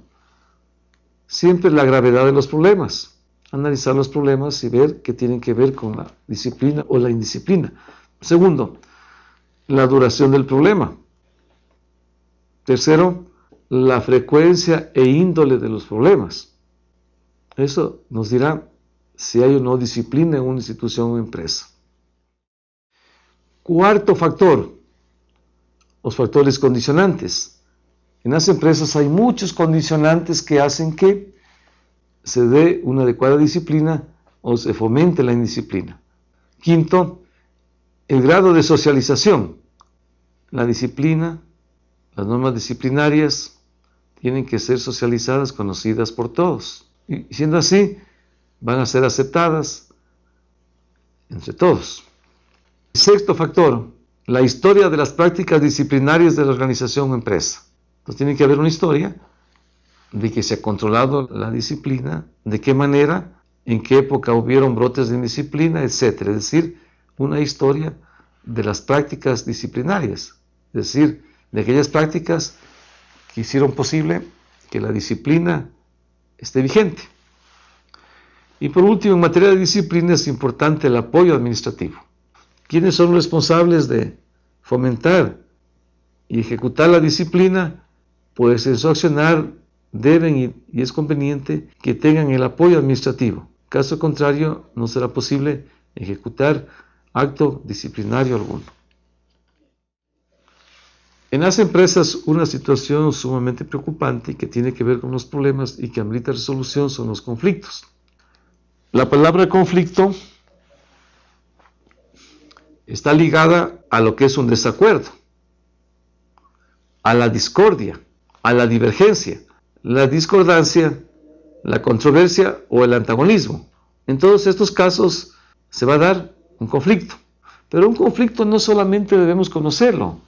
siempre la gravedad de los problemas analizar los problemas y ver qué tienen que ver con la disciplina o la indisciplina. Segundo, la duración del problema. Tercero, la frecuencia e índole de los problemas. Eso nos dirá si hay o no disciplina en una institución o empresa. Cuarto factor, los factores condicionantes. En las empresas hay muchos condicionantes que hacen que se dé una adecuada disciplina o se fomente la indisciplina. Quinto, el grado de socialización. La disciplina, las normas disciplinarias tienen que ser socializadas, conocidas por todos. Y siendo así, van a ser aceptadas entre todos. Sexto factor, la historia de las prácticas disciplinarias de la organización o empresa. Entonces tiene que haber una historia de que se ha controlado la disciplina, de qué manera, en qué época hubieron brotes de indisciplina, etc. Es decir, una historia de las prácticas disciplinarias, es decir, de aquellas prácticas que hicieron posible que la disciplina esté vigente. Y por último, en materia de disciplina es importante el apoyo administrativo. Quienes son los responsables de fomentar y ejecutar la disciplina? Pues en su accionar deben y es conveniente que tengan el apoyo administrativo. Caso contrario, no será posible ejecutar acto disciplinario alguno. En las empresas, una situación sumamente preocupante que tiene que ver con los problemas y que amerita resolución son los conflictos. La palabra conflicto está ligada a lo que es un desacuerdo, a la discordia, a la divergencia, la discordancia, la controversia o el antagonismo. En todos estos casos se va a dar un conflicto, pero un conflicto no solamente debemos conocerlo,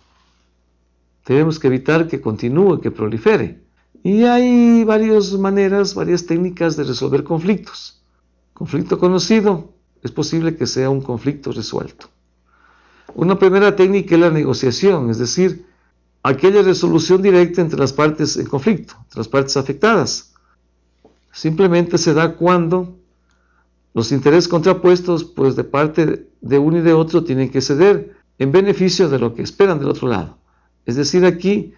tenemos que evitar que continúe, que prolifere. Y hay varias maneras, varias técnicas de resolver conflictos. Conflicto conocido, es posible que sea un conflicto resuelto. Una primera técnica es la negociación, es decir, aquella resolución directa entre las partes en conflicto, entre las partes afectadas. Simplemente se da cuando los intereses contrapuestos, pues de parte de uno y de otro, tienen que ceder en beneficio de lo que esperan del otro lado. Es decir, aquí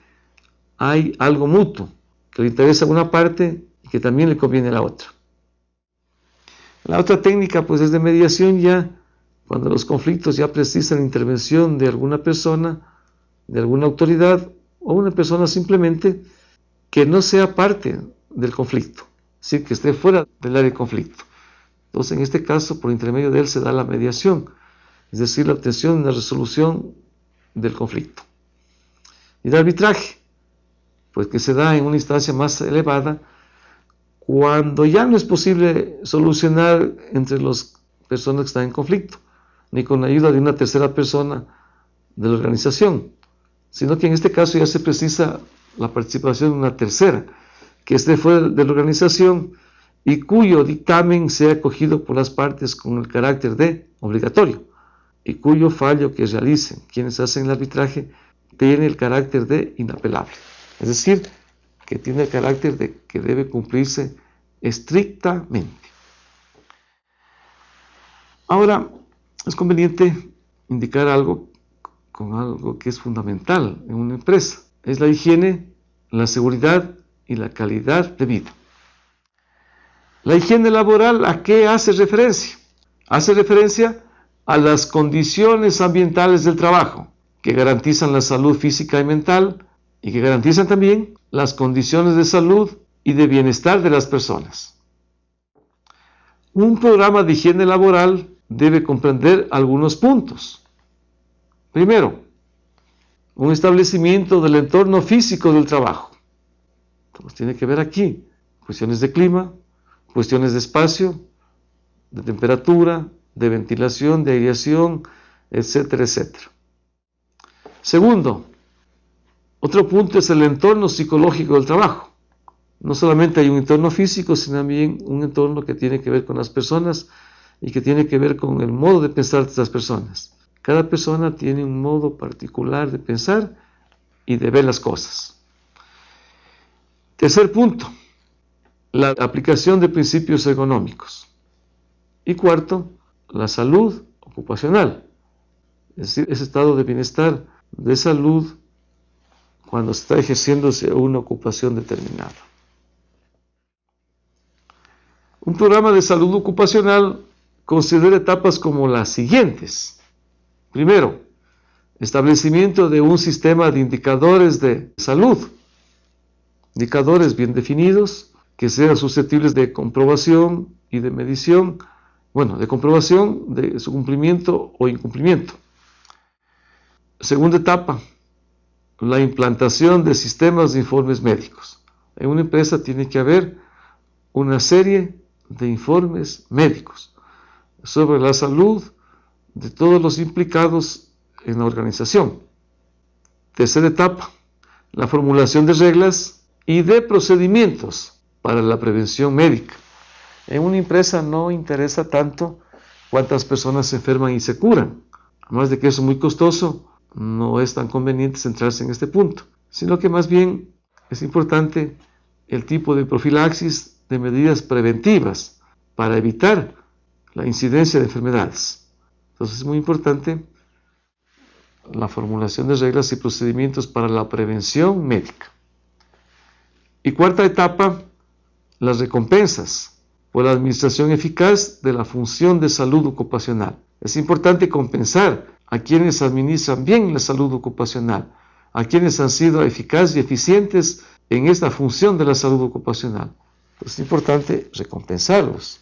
hay algo mutuo que le interesa a una parte y que también le conviene a la otra. La otra técnica, pues, es de mediación ya, cuando los conflictos ya precisan intervención de alguna persona de alguna autoridad o una persona simplemente que no sea parte del conflicto, es decir, que esté fuera del área de conflicto. Entonces, en este caso, por intermedio de él se da la mediación, es decir, la obtención de la resolución del conflicto. Y el arbitraje, pues que se da en una instancia más elevada, cuando ya no es posible solucionar entre las personas que están en conflicto, ni con la ayuda de una tercera persona de la organización sino que en este caso ya se precisa la participación de una tercera, que esté fuera de la organización y cuyo dictamen sea acogido por las partes con el carácter de obligatorio y cuyo fallo que realicen quienes hacen el arbitraje tiene el carácter de inapelable. Es decir, que tiene el carácter de que debe cumplirse estrictamente. Ahora, es conveniente indicar algo con algo que es fundamental en una empresa. Es la higiene, la seguridad y la calidad de vida. La higiene laboral, ¿a qué hace referencia? Hace referencia a las condiciones ambientales del trabajo, que garantizan la salud física y mental y que garantizan también las condiciones de salud y de bienestar de las personas. Un programa de higiene laboral debe comprender algunos puntos. Primero, un establecimiento del entorno físico del trabajo. tiene que ver aquí cuestiones de clima, cuestiones de espacio, de temperatura, de ventilación, de aireación, etcétera, etcétera. Segundo, otro punto es el entorno psicológico del trabajo. No solamente hay un entorno físico, sino también un entorno que tiene que ver con las personas y que tiene que ver con el modo de pensar de estas personas. Cada persona tiene un modo particular de pensar y de ver las cosas. Tercer punto, la aplicación de principios ergonómicos. Y cuarto, la salud ocupacional, es decir, ese estado de bienestar, de salud, cuando está ejerciéndose una ocupación determinada. Un programa de salud ocupacional considera etapas como las siguientes. Primero, establecimiento de un sistema de indicadores de salud, indicadores bien definidos que sean susceptibles de comprobación y de medición, bueno, de comprobación de su cumplimiento o incumplimiento. Segunda etapa, la implantación de sistemas de informes médicos. En una empresa tiene que haber una serie de informes médicos sobre la salud, de todos los implicados en la organización. Tercera etapa, la formulación de reglas y de procedimientos para la prevención médica. En una empresa no interesa tanto cuántas personas se enferman y se curan. Además de que eso es muy costoso, no es tan conveniente centrarse en este punto, sino que más bien es importante el tipo de profilaxis de medidas preventivas para evitar la incidencia de enfermedades. Entonces es muy importante la formulación de reglas y procedimientos para la prevención médica. Y cuarta etapa, las recompensas por la administración eficaz de la función de salud ocupacional. Es importante compensar a quienes administran bien la salud ocupacional, a quienes han sido eficaces y eficientes en esta función de la salud ocupacional. es importante recompensarlos.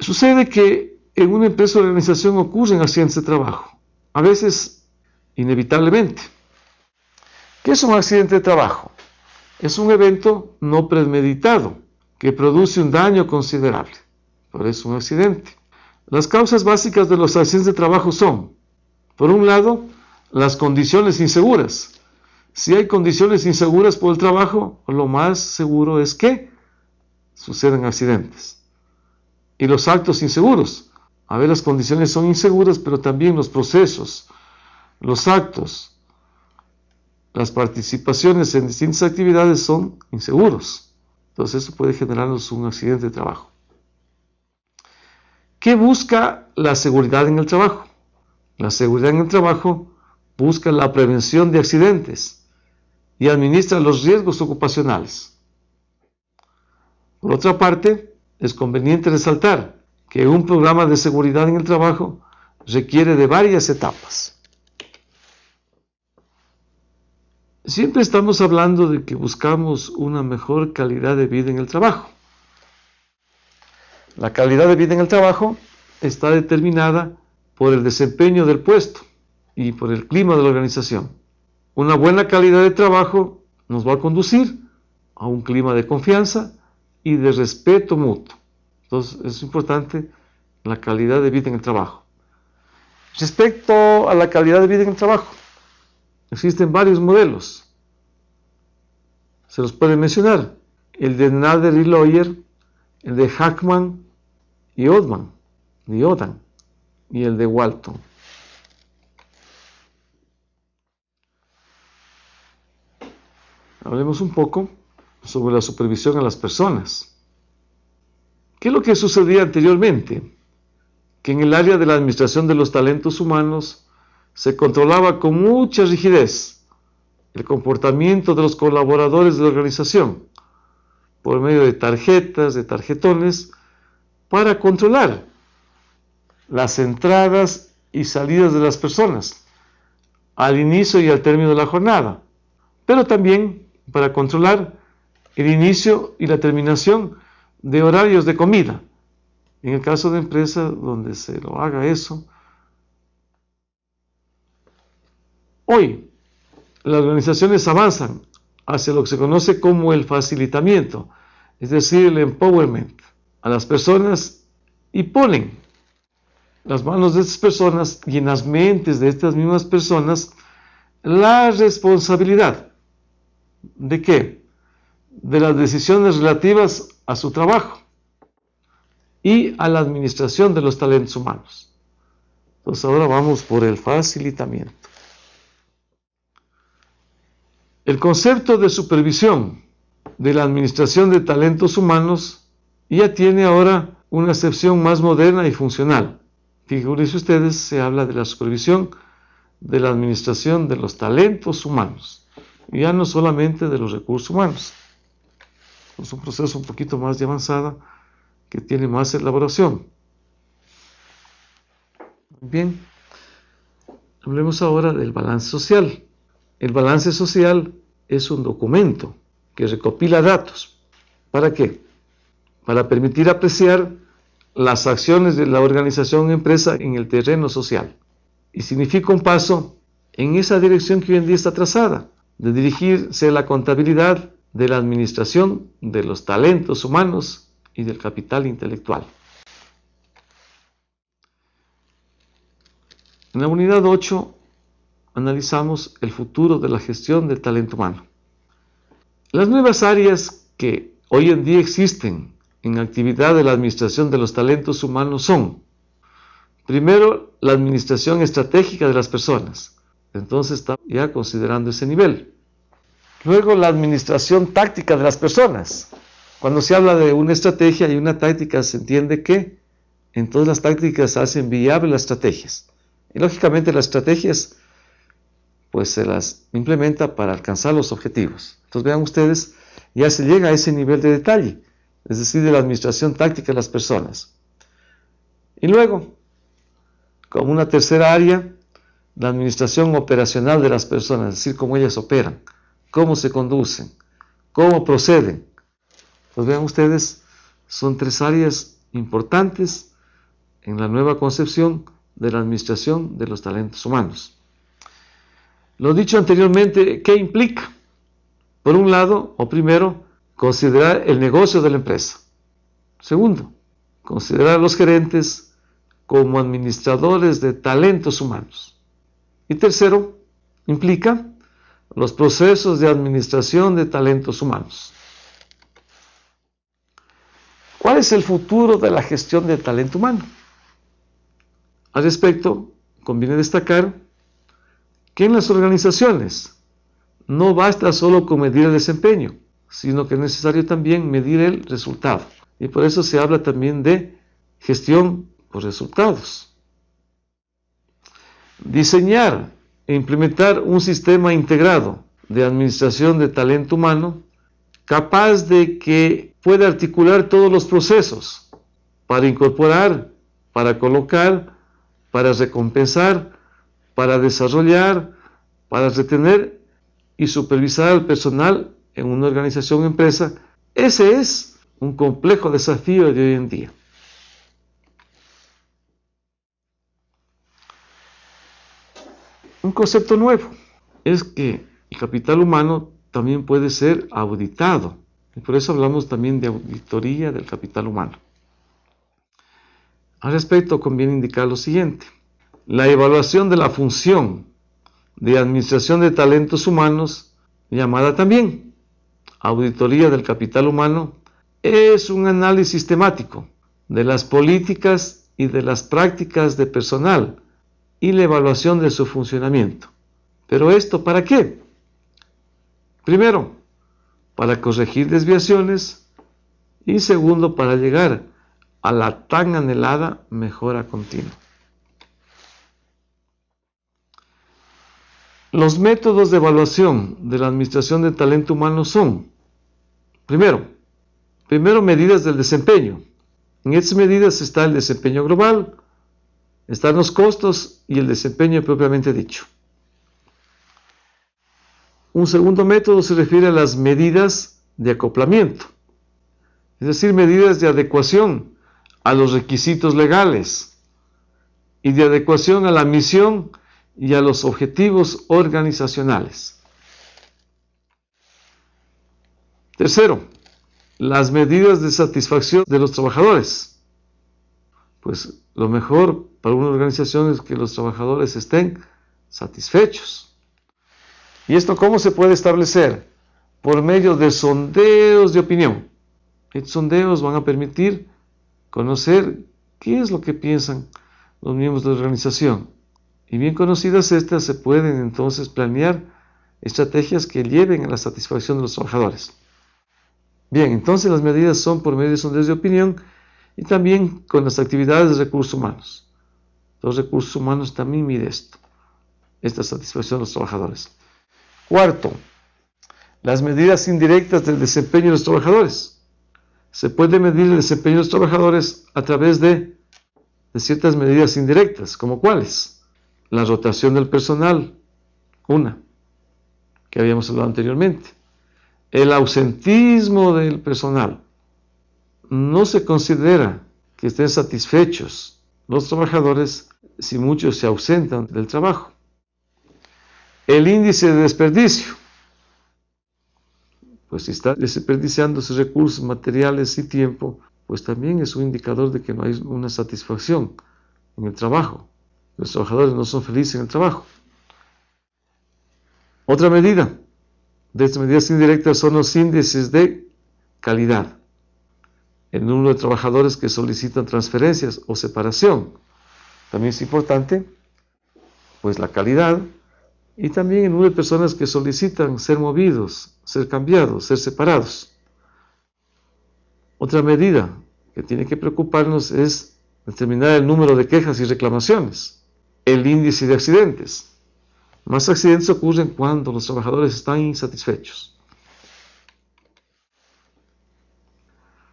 Sucede que en una empresa o organización ocurren accidentes de trabajo, a veces inevitablemente. ¿Qué es un accidente de trabajo? Es un evento no premeditado que produce un daño considerable. Por eso un accidente. Las causas básicas de los accidentes de trabajo son, por un lado, las condiciones inseguras. Si hay condiciones inseguras por el trabajo, lo más seguro es que sucedan accidentes y los actos inseguros. A ver, las condiciones son inseguras, pero también los procesos, los actos, las participaciones en distintas actividades son inseguros. Entonces eso puede generarnos un accidente de trabajo. ¿Qué busca la seguridad en el trabajo? La seguridad en el trabajo busca la prevención de accidentes y administra los riesgos ocupacionales. Por otra parte, es conveniente resaltar que un programa de seguridad en el trabajo requiere de varias etapas. Siempre estamos hablando de que buscamos una mejor calidad de vida en el trabajo. La calidad de vida en el trabajo está determinada por el desempeño del puesto y por el clima de la organización. Una buena calidad de trabajo nos va a conducir a un clima de confianza, y de respeto mutuo. Entonces es importante la calidad de vida en el trabajo. Respecto a la calidad de vida en el trabajo, existen varios modelos. Se los pueden mencionar. El de Nader y Lawyer, el de Hackman y Odman, Odan, y el de Walton. Hablemos un poco sobre la supervisión a las personas. ¿Qué es lo que sucedía anteriormente? Que en el área de la administración de los talentos humanos se controlaba con mucha rigidez el comportamiento de los colaboradores de la organización por medio de tarjetas, de tarjetones, para controlar las entradas y salidas de las personas al inicio y al término de la jornada, pero también para controlar el inicio y la terminación de horarios de comida. En el caso de empresas donde se lo haga eso, hoy las organizaciones avanzan hacia lo que se conoce como el facilitamiento, es decir, el empowerment a las personas y ponen las manos de estas personas y en las mentes de estas mismas personas la responsabilidad de que de las decisiones relativas a su trabajo y a la administración de los talentos humanos. Entonces ahora vamos por el facilitamiento. El concepto de supervisión de la administración de talentos humanos ya tiene ahora una excepción más moderna y funcional. Figúrense ustedes, se habla de la supervisión de la administración de los talentos humanos, ya no solamente de los recursos humanos es pues, un proceso un poquito más de avanzada que tiene más elaboración. Bien, hablemos ahora del balance social. El balance social es un documento que recopila datos. ¿Para qué? Para permitir apreciar las acciones de la organización empresa en el terreno social. Y significa un paso en esa dirección que hoy en día está trazada, de dirigirse a la contabilidad de la administración de los talentos humanos y del capital intelectual. En la unidad 8 analizamos el futuro de la gestión del talento humano. Las nuevas áreas que hoy en día existen en actividad de la administración de los talentos humanos son, primero, la administración estratégica de las personas. Entonces está ya considerando ese nivel. Luego la administración táctica de las personas. Cuando se habla de una estrategia y una táctica, se entiende que en todas las tácticas hacen viable las estrategias. Y lógicamente las estrategias pues se las implementa para alcanzar los objetivos. Entonces vean ustedes, ya se llega a ese nivel de detalle, es decir, de la administración táctica de las personas. Y luego, como una tercera área, la administración operacional de las personas, es decir, cómo ellas operan cómo se conducen, cómo proceden. Pues vean ustedes, son tres áreas importantes en la nueva concepción de la administración de los talentos humanos. Lo dicho anteriormente, ¿qué implica? Por un lado, o primero, considerar el negocio de la empresa. Segundo, considerar a los gerentes como administradores de talentos humanos. Y tercero, implica los procesos de administración de talentos humanos. ¿Cuál es el futuro de la gestión de talento humano? Al respecto, conviene destacar que en las organizaciones no basta solo con medir el desempeño, sino que es necesario también medir el resultado. Y por eso se habla también de gestión por resultados. Diseñar e implementar un sistema integrado de administración de talento humano capaz de que pueda articular todos los procesos para incorporar, para colocar, para recompensar, para desarrollar, para retener y supervisar al personal en una organización o empresa. Ese es un complejo desafío de hoy en día. Un concepto nuevo es que el capital humano también puede ser auditado. Y por eso hablamos también de auditoría del capital humano. Al respecto, conviene indicar lo siguiente. La evaluación de la función de administración de talentos humanos, llamada también auditoría del capital humano, es un análisis temático de las políticas y de las prácticas de personal y la evaluación de su funcionamiento. ¿Pero esto para qué? Primero, para corregir desviaciones y segundo, para llegar a la tan anhelada mejora continua. Los métodos de evaluación de la Administración de Talento Humano son, primero, primero medidas del desempeño. En estas medidas está el desempeño global, están los costos y el desempeño propiamente dicho. Un segundo método se refiere a las medidas de acoplamiento, es decir, medidas de adecuación a los requisitos legales y de adecuación a la misión y a los objetivos organizacionales. Tercero, las medidas de satisfacción de los trabajadores. Pues lo mejor para una organización es que los trabajadores estén satisfechos. ¿Y esto cómo se puede establecer? Por medio de sondeos de opinión. Estos sondeos van a permitir conocer qué es lo que piensan los miembros de la organización. Y bien conocidas estas, se pueden entonces planear estrategias que lleven a la satisfacción de los trabajadores. Bien, entonces las medidas son por medio de sondeos de opinión y también con las actividades de recursos humanos. Los recursos humanos también miden esto, esta satisfacción de los trabajadores. Cuarto, las medidas indirectas del desempeño de los trabajadores. Se puede medir el desempeño de los trabajadores a través de, de ciertas medidas indirectas, como cuáles. La rotación del personal, una, que habíamos hablado anteriormente. El ausentismo del personal. No se considera que estén satisfechos los trabajadores si muchos se ausentan del trabajo. El índice de desperdicio. Pues si está desperdiciando sus recursos materiales y tiempo, pues también es un indicador de que no hay una satisfacción en el trabajo. Los trabajadores no son felices en el trabajo. Otra medida de estas medidas indirectas son los índices de calidad el número de trabajadores que solicitan transferencias o separación. También es importante, pues, la calidad y también el número de personas que solicitan ser movidos, ser cambiados, ser separados. Otra medida que tiene que preocuparnos es determinar el número de quejas y reclamaciones, el índice de accidentes. Más accidentes ocurren cuando los trabajadores están insatisfechos.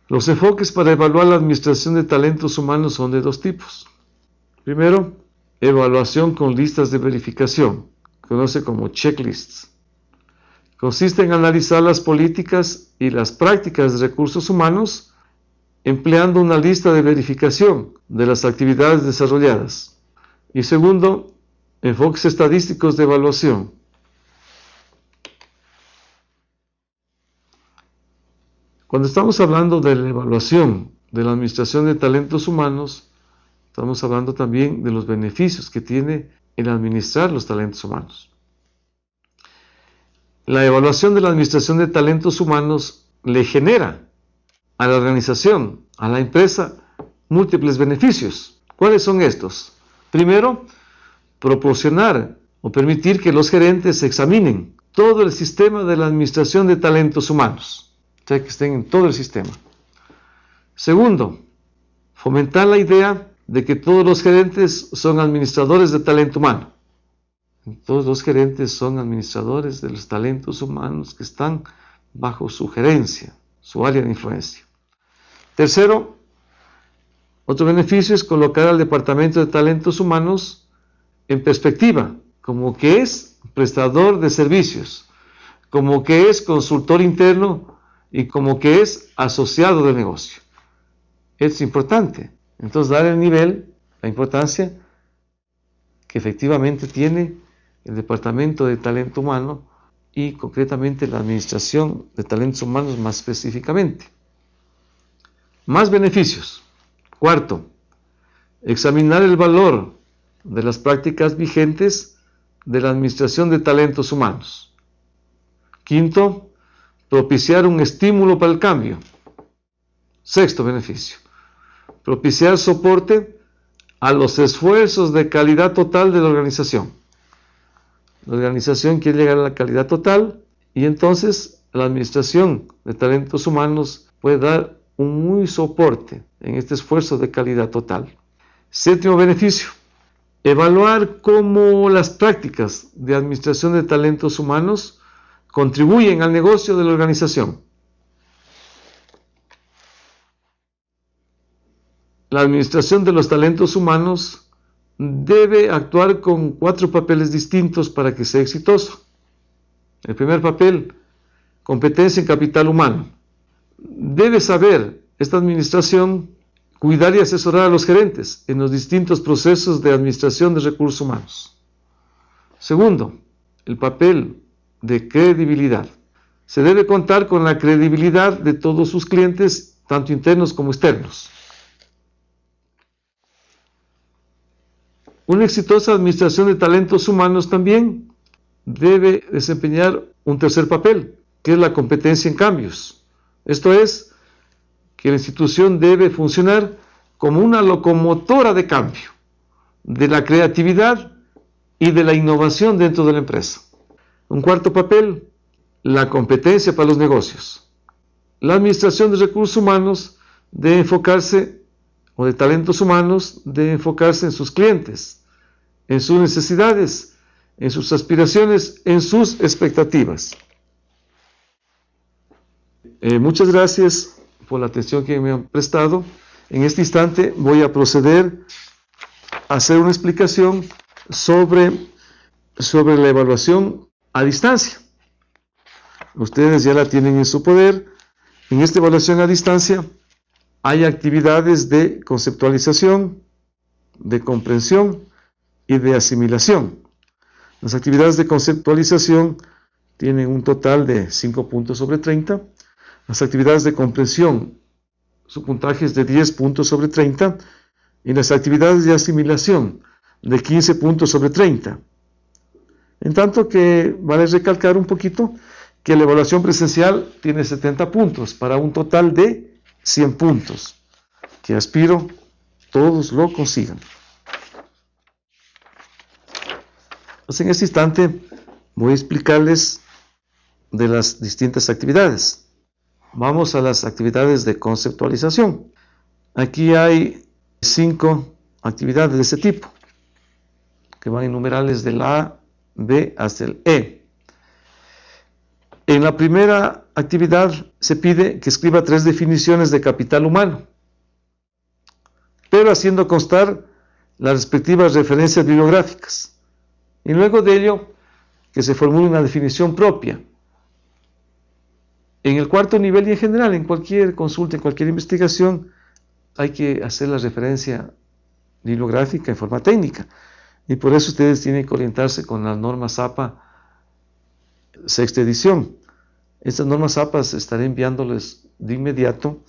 Los enfoques para evaluar la administración de talentos humanos son de dos tipos. Primero, evaluación con listas de verificación, conoce como checklists. Consiste en analizar las políticas y las prácticas de recursos humanos empleando una lista de verificación de las actividades desarrolladas. Y segundo, enfoques estadísticos de evaluación. Cuando estamos hablando de la evaluación de la Administración de Talentos Humanos, estamos hablando también de los beneficios que tiene el administrar los talentos humanos. La evaluación de la Administración de Talentos Humanos le genera a la organización, a la empresa, múltiples beneficios. ¿Cuáles son estos? Primero, proporcionar o permitir que los gerentes examinen todo el sistema de la administración de talentos humanos. O sea, que estén en todo el sistema. Segundo, fomentar la idea de que todos los gerentes son administradores de talento humano. Todos los gerentes son administradores de los talentos humanos que están bajo su gerencia, su área de influencia. Tercero, otro beneficio es colocar al Departamento de Talentos Humanos en perspectiva, como que es prestador de servicios, como que es consultor interno y como que es asociado de negocio. Es importante. Entonces, dar el nivel, la importancia que efectivamente tiene el Departamento de Talento Humano y concretamente la Administración de Talentos Humanos más específicamente. Más beneficios. Cuarto, examinar el valor de las prácticas vigentes de la Administración de Talentos Humanos. Quinto, propiciar un estímulo para el cambio. Sexto beneficio, propiciar soporte a los esfuerzos de calidad total de la organización. La organización quiere llegar a la calidad total y entonces la administración de talentos humanos puede dar un muy soporte en este esfuerzo de calidad total. Séptimo beneficio, evaluar cómo las prácticas de administración de talentos humanos contribuyen al negocio de la organización. La administración de los talentos humanos debe actuar con cuatro papeles distintos para que sea exitoso. El primer papel, competencia en capital humano. Debe saber esta administración cuidar y asesorar a los gerentes en los distintos procesos de administración de recursos humanos. Segundo, el papel de credibilidad. Se debe contar con la credibilidad de todos sus clientes, tanto internos como externos. Una exitosa administración de talentos humanos también debe desempeñar un tercer papel, que es la competencia en cambios. Esto es, que la institución debe funcionar como una locomotora de cambio, de la creatividad y de la innovación dentro de la empresa. Un cuarto papel, la competencia para los negocios. La administración de recursos humanos debe enfocarse, o de talentos humanos, debe enfocarse en sus clientes, en sus necesidades, en sus aspiraciones, en sus expectativas. Eh, muchas gracias por la atención que me han prestado. En este instante voy a proceder a hacer una explicación sobre, sobre la evaluación a distancia. Ustedes ya la tienen en su poder. En esta evaluación a distancia hay actividades de conceptualización, de comprensión y de asimilación. Las actividades de conceptualización tienen un total de 5 puntos sobre 30. Las actividades de comprensión, su puntaje es de 10 puntos sobre 30. Y las actividades de asimilación, de 15 puntos sobre 30. En tanto que vale recalcar un poquito que la evaluación presencial tiene 70 puntos para un total de 100 puntos, que aspiro todos lo consigan. Pues en este instante voy a explicarles de las distintas actividades. Vamos a las actividades de conceptualización. Aquí hay cinco actividades de ese tipo, que van en numerales del A B hasta el E. En la primera actividad se pide que escriba tres definiciones de capital humano, pero haciendo constar las respectivas referencias bibliográficas. Y luego de ello, que se formule una definición propia. En el cuarto nivel y en general, en cualquier consulta, en cualquier investigación, hay que hacer la referencia bibliográfica en forma técnica. Y por eso ustedes tienen que orientarse con las normas APA sexta edición. Estas normas APA estaré enviándoles de inmediato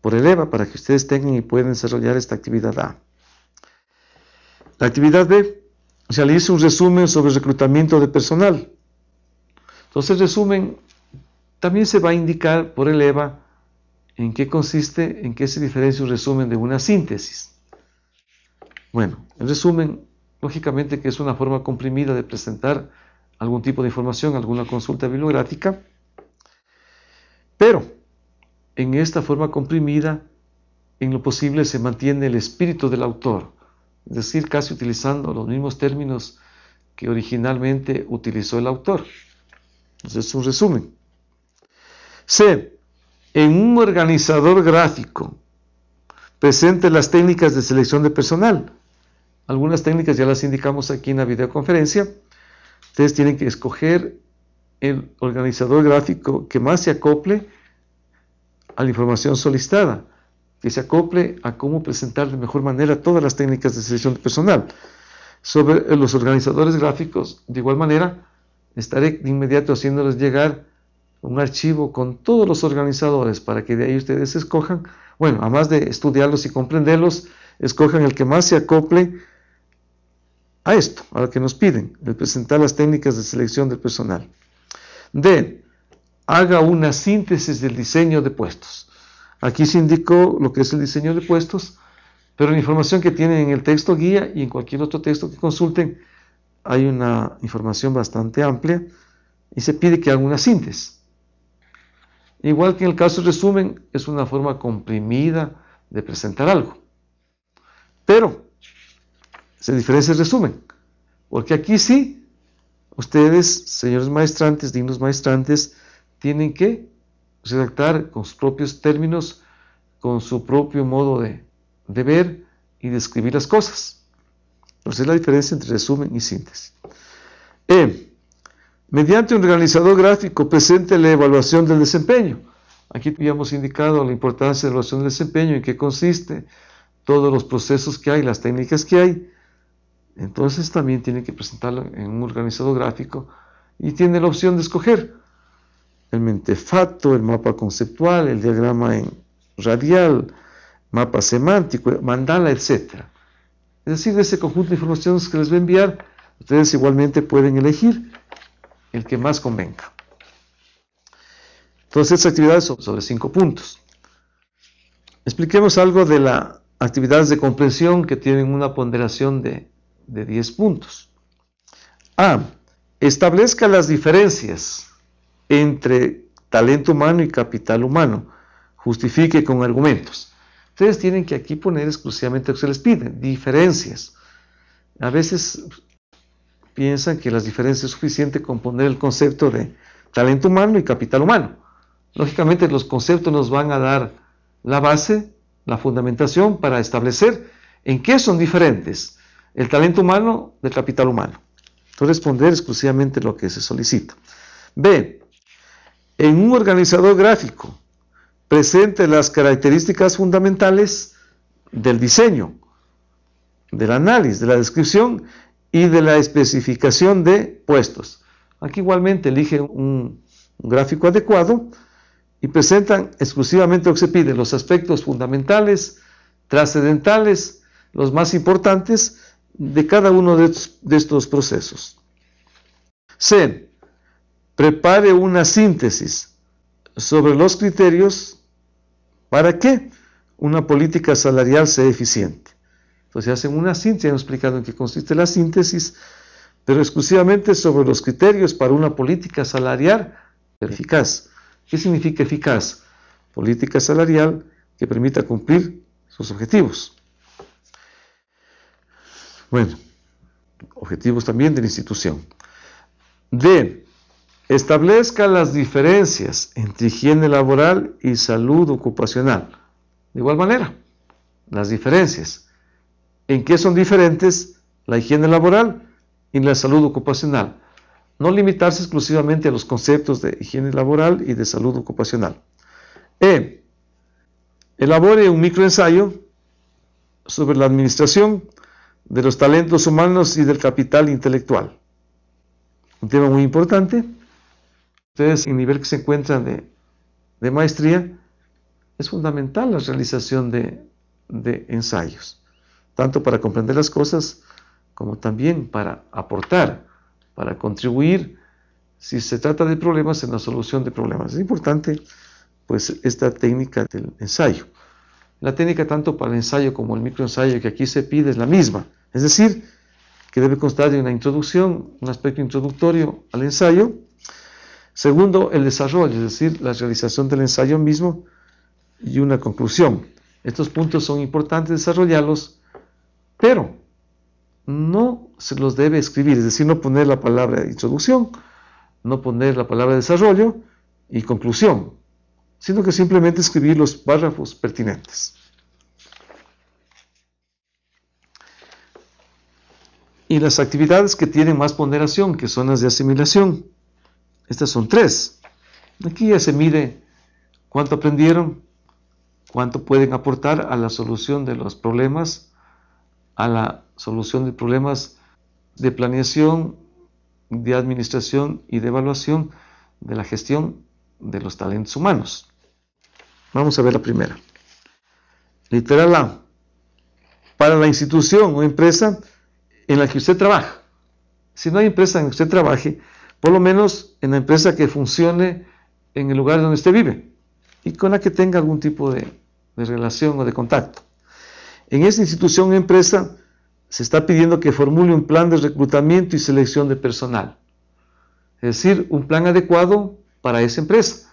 por el EVA para que ustedes tengan y puedan desarrollar esta actividad A. La actividad B realiza un resumen sobre reclutamiento de personal. Entonces, el resumen también se va a indicar por el EVA en qué consiste, en qué se diferencia un resumen de una síntesis. Bueno, el resumen Lógicamente que es una forma comprimida de presentar algún tipo de información, alguna consulta bibliográfica, pero en esta forma comprimida, en lo posible se mantiene el espíritu del autor, es decir, casi utilizando los mismos términos que originalmente utilizó el autor. Entonces es un resumen. C. En un organizador gráfico presente las técnicas de selección de personal algunas técnicas ya las indicamos aquí en la videoconferencia. Ustedes tienen que escoger el organizador gráfico que más se acople a la información solicitada, que se acople a cómo presentar de mejor manera todas las técnicas de selección de personal. Sobre los organizadores gráficos, de igual manera, estaré de inmediato haciéndoles llegar un archivo con todos los organizadores para que de ahí ustedes escojan, bueno, además de estudiarlos y comprenderlos, escojan el que más se acople a esto, a lo que nos piden, de presentar las técnicas de selección del personal. D. Haga una síntesis del diseño de puestos. Aquí se indicó lo que es el diseño de puestos, pero la información que tienen en el texto guía y en cualquier otro texto que consulten, hay una información bastante amplia y se pide que haga una síntesis. Igual que en el caso de resumen, es una forma comprimida de presentar algo. Pero se diferencia el resumen. Porque aquí sí, ustedes, señores maestrantes, dignos maestrantes, tienen que pues, redactar con sus propios términos, con su propio modo de, ver y de escribir las cosas. Entonces es la diferencia entre resumen y síntesis. Eh, mediante un organizador gráfico presente la evaluación del desempeño. Aquí habíamos indicado la importancia de la evaluación del desempeño, en qué consiste, todos los procesos que hay, las técnicas que hay, entonces también tiene que presentarlo en un organizador gráfico y tiene la opción de escoger el mentefacto, el mapa conceptual, el diagrama en radial, mapa semántico, mandala, etc. Es decir, de ese conjunto de informaciones que les voy a enviar, ustedes igualmente pueden elegir el que más convenga. Entonces, estas actividades son sobre cinco puntos. Expliquemos algo de las actividades de comprensión que tienen una ponderación de de 10 puntos. A. Establezca las diferencias entre talento humano y capital humano. Justifique con argumentos. Ustedes tienen que aquí poner exclusivamente lo que se les pide, diferencias. A veces piensan que las diferencias es suficiente con poner el concepto de talento humano y capital humano. Lógicamente los conceptos nos van a dar la base, la fundamentación para establecer en qué son diferentes el talento humano del capital humano. Entonces, responder exclusivamente lo que se solicita. B. En un organizador gráfico presente las características fundamentales del diseño, del análisis, de la descripción y de la especificación de puestos. Aquí igualmente elige un, gráfico adecuado y presentan exclusivamente lo que se pide, los aspectos fundamentales, trascendentales, los más importantes de cada uno de estos, procesos. C. Prepare una síntesis sobre los criterios para que una política salarial sea eficiente. Entonces hacen una síntesis, han explicado en qué consiste la síntesis, pero exclusivamente sobre los criterios para una política salarial eficaz. ¿Qué significa eficaz? Política salarial que permita cumplir sus objetivos. Bueno, objetivos también de la institución. D. Establezca las diferencias entre higiene laboral y salud ocupacional. De igual manera, las diferencias. ¿En qué son diferentes la higiene laboral y la salud ocupacional? No limitarse exclusivamente a los conceptos de higiene laboral y de salud ocupacional. E. Elabore un microensayo sobre la administración de los talentos humanos y del capital intelectual. Un tema muy importante. Ustedes, en el nivel que se encuentran de, maestría, es fundamental la realización de, de ensayos, tanto para comprender las cosas como también para aportar, para contribuir, si se trata de problemas, en la solución de problemas. Es importante, pues, esta técnica del ensayo. La técnica tanto para el ensayo como el microensayo que aquí se pide es la misma. Es decir, que debe constar de una introducción, un aspecto introductorio al ensayo. Segundo, el desarrollo, es decir, la realización del ensayo mismo y una conclusión. Estos puntos son importantes desarrollarlos, pero no se los debe escribir, es decir, no poner la palabra introducción, no poner la palabra desarrollo y conclusión sino que simplemente escribir los párrafos pertinentes. Y las actividades que tienen más ponderación, que son las de asimilación. Estas son tres. Aquí ya se mide cuánto aprendieron, cuánto pueden aportar a la solución de los problemas, a la solución de problemas de planeación, de administración y de evaluación de la gestión de los talentos humanos. Vamos a ver la primera. Literal A. Para la institución o empresa en la que usted trabaja. Si no hay empresa en la que usted trabaje, por lo menos en la empresa que funcione en el lugar donde usted vive y con la que tenga algún tipo de, de relación o de contacto. En esa institución o empresa se está pidiendo que formule un plan de reclutamiento y selección de personal. Es decir, un plan adecuado para esa empresa.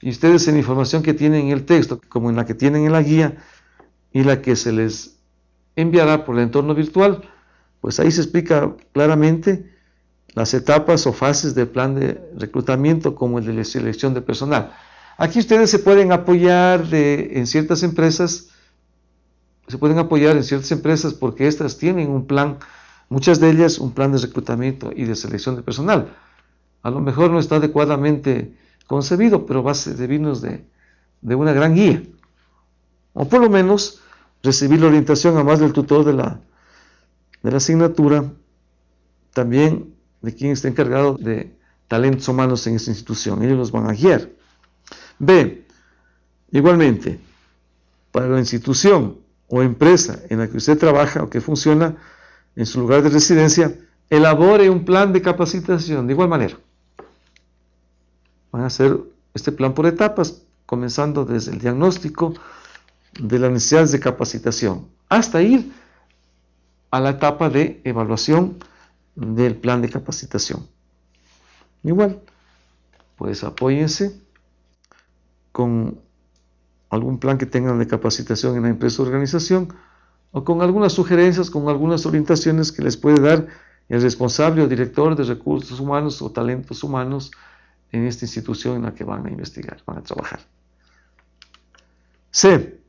Y ustedes en la información que tienen en el texto, como en la que tienen en la guía y la que se les enviará por el entorno virtual, pues ahí se explica claramente las etapas o fases del plan de reclutamiento como el de selección de personal. Aquí ustedes se pueden apoyar en ciertas empresas, se pueden apoyar en ciertas empresas porque estas tienen un plan, muchas de ellas un plan de reclutamiento y de selección de personal. A lo mejor no está adecuadamente concebido, pero va a servirnos de, de una gran guía. O por lo menos recibir la orientación, además del tutor de la, de la asignatura, también de quien está encargado de talentos humanos en esa institución. Ellos los van a guiar. B. Igualmente, para la institución o empresa en la que usted trabaja o que funciona en su lugar de residencia, elabore un plan de capacitación de igual manera hacer este plan por etapas, comenzando desde el diagnóstico de las necesidades de capacitación hasta ir a la etapa de evaluación del plan de capacitación. Igual, pues apóyense con algún plan que tengan de capacitación en la empresa o organización o con algunas sugerencias, con algunas orientaciones que les puede dar el responsable o director de recursos humanos o talentos humanos en esta institución en la que van a investigar, van a trabajar. C.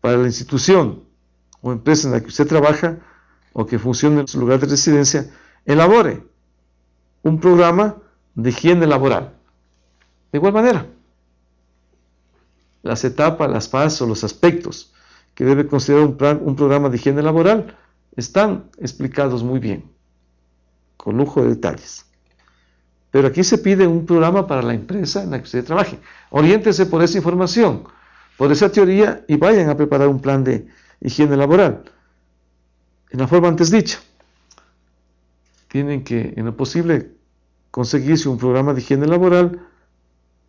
Para la institución o empresa en la que usted trabaja o que funcione en su lugar de residencia, elabore un programa de higiene laboral. De igual manera, las etapas, las fases o los aspectos que debe considerar un, un programa de higiene laboral están explicados muy bien, con lujo de detalles. Pero aquí se pide un programa para la empresa en la que usted trabaje. Oriéntense por esa información, por esa teoría y vayan a preparar un plan de higiene laboral. En la forma antes dicha, tienen que, en lo posible, conseguirse un programa de higiene laboral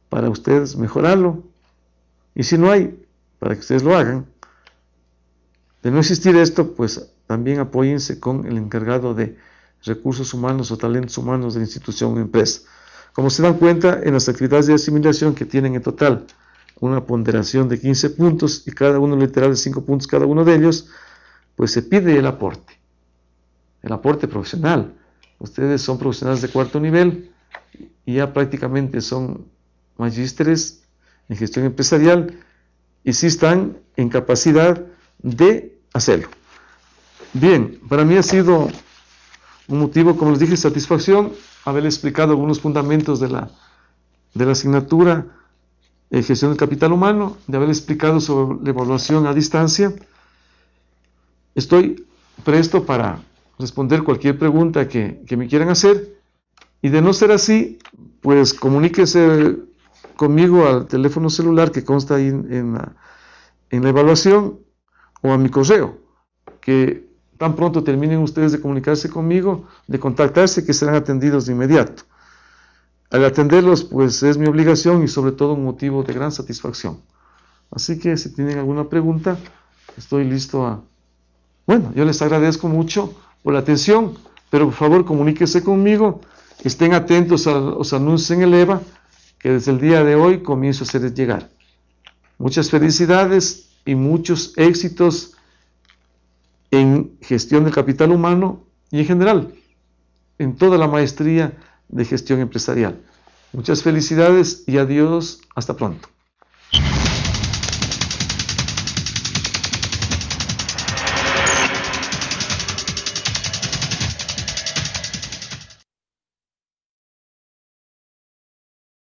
para ustedes mejorarlo. Y si no hay, para que ustedes lo hagan. De no existir esto, pues también apóyense con el encargado de recursos humanos o talentos humanos de institución o empresa. Como se dan cuenta, en las actividades de asimilación que tienen en total una ponderación de 15 puntos y cada uno literal de 5 puntos cada uno de ellos, pues se pide el aporte, el aporte profesional. Ustedes son profesionales de cuarto nivel y ya prácticamente son magísteres en gestión empresarial y sí están en capacidad de hacerlo. Bien, para mí ha sido un motivo, como les dije, satisfacción, haber explicado algunos fundamentos de la, de la asignatura de eh, Gestión del Capital Humano, de haber explicado sobre la evaluación a distancia. Estoy presto para responder cualquier pregunta que, que me quieran hacer. Y de no ser así, pues comuníquese conmigo al teléfono celular que consta ahí en, la, en la evaluación o a mi correo, que Tan pronto terminen ustedes de comunicarse conmigo, de contactarse, que serán atendidos de inmediato. Al atenderlos, pues es mi obligación y sobre todo un motivo de gran satisfacción. Así que si tienen alguna pregunta, estoy listo a... Bueno, yo les agradezco mucho por la atención, pero por favor comuníquese conmigo, estén atentos a los anuncios en el EVA, que desde el día de hoy comienzo a hacerles llegar. Muchas felicidades y muchos éxitos en gestión del capital humano y en general, en toda la maestría de gestión empresarial. Muchas felicidades y adiós, hasta pronto.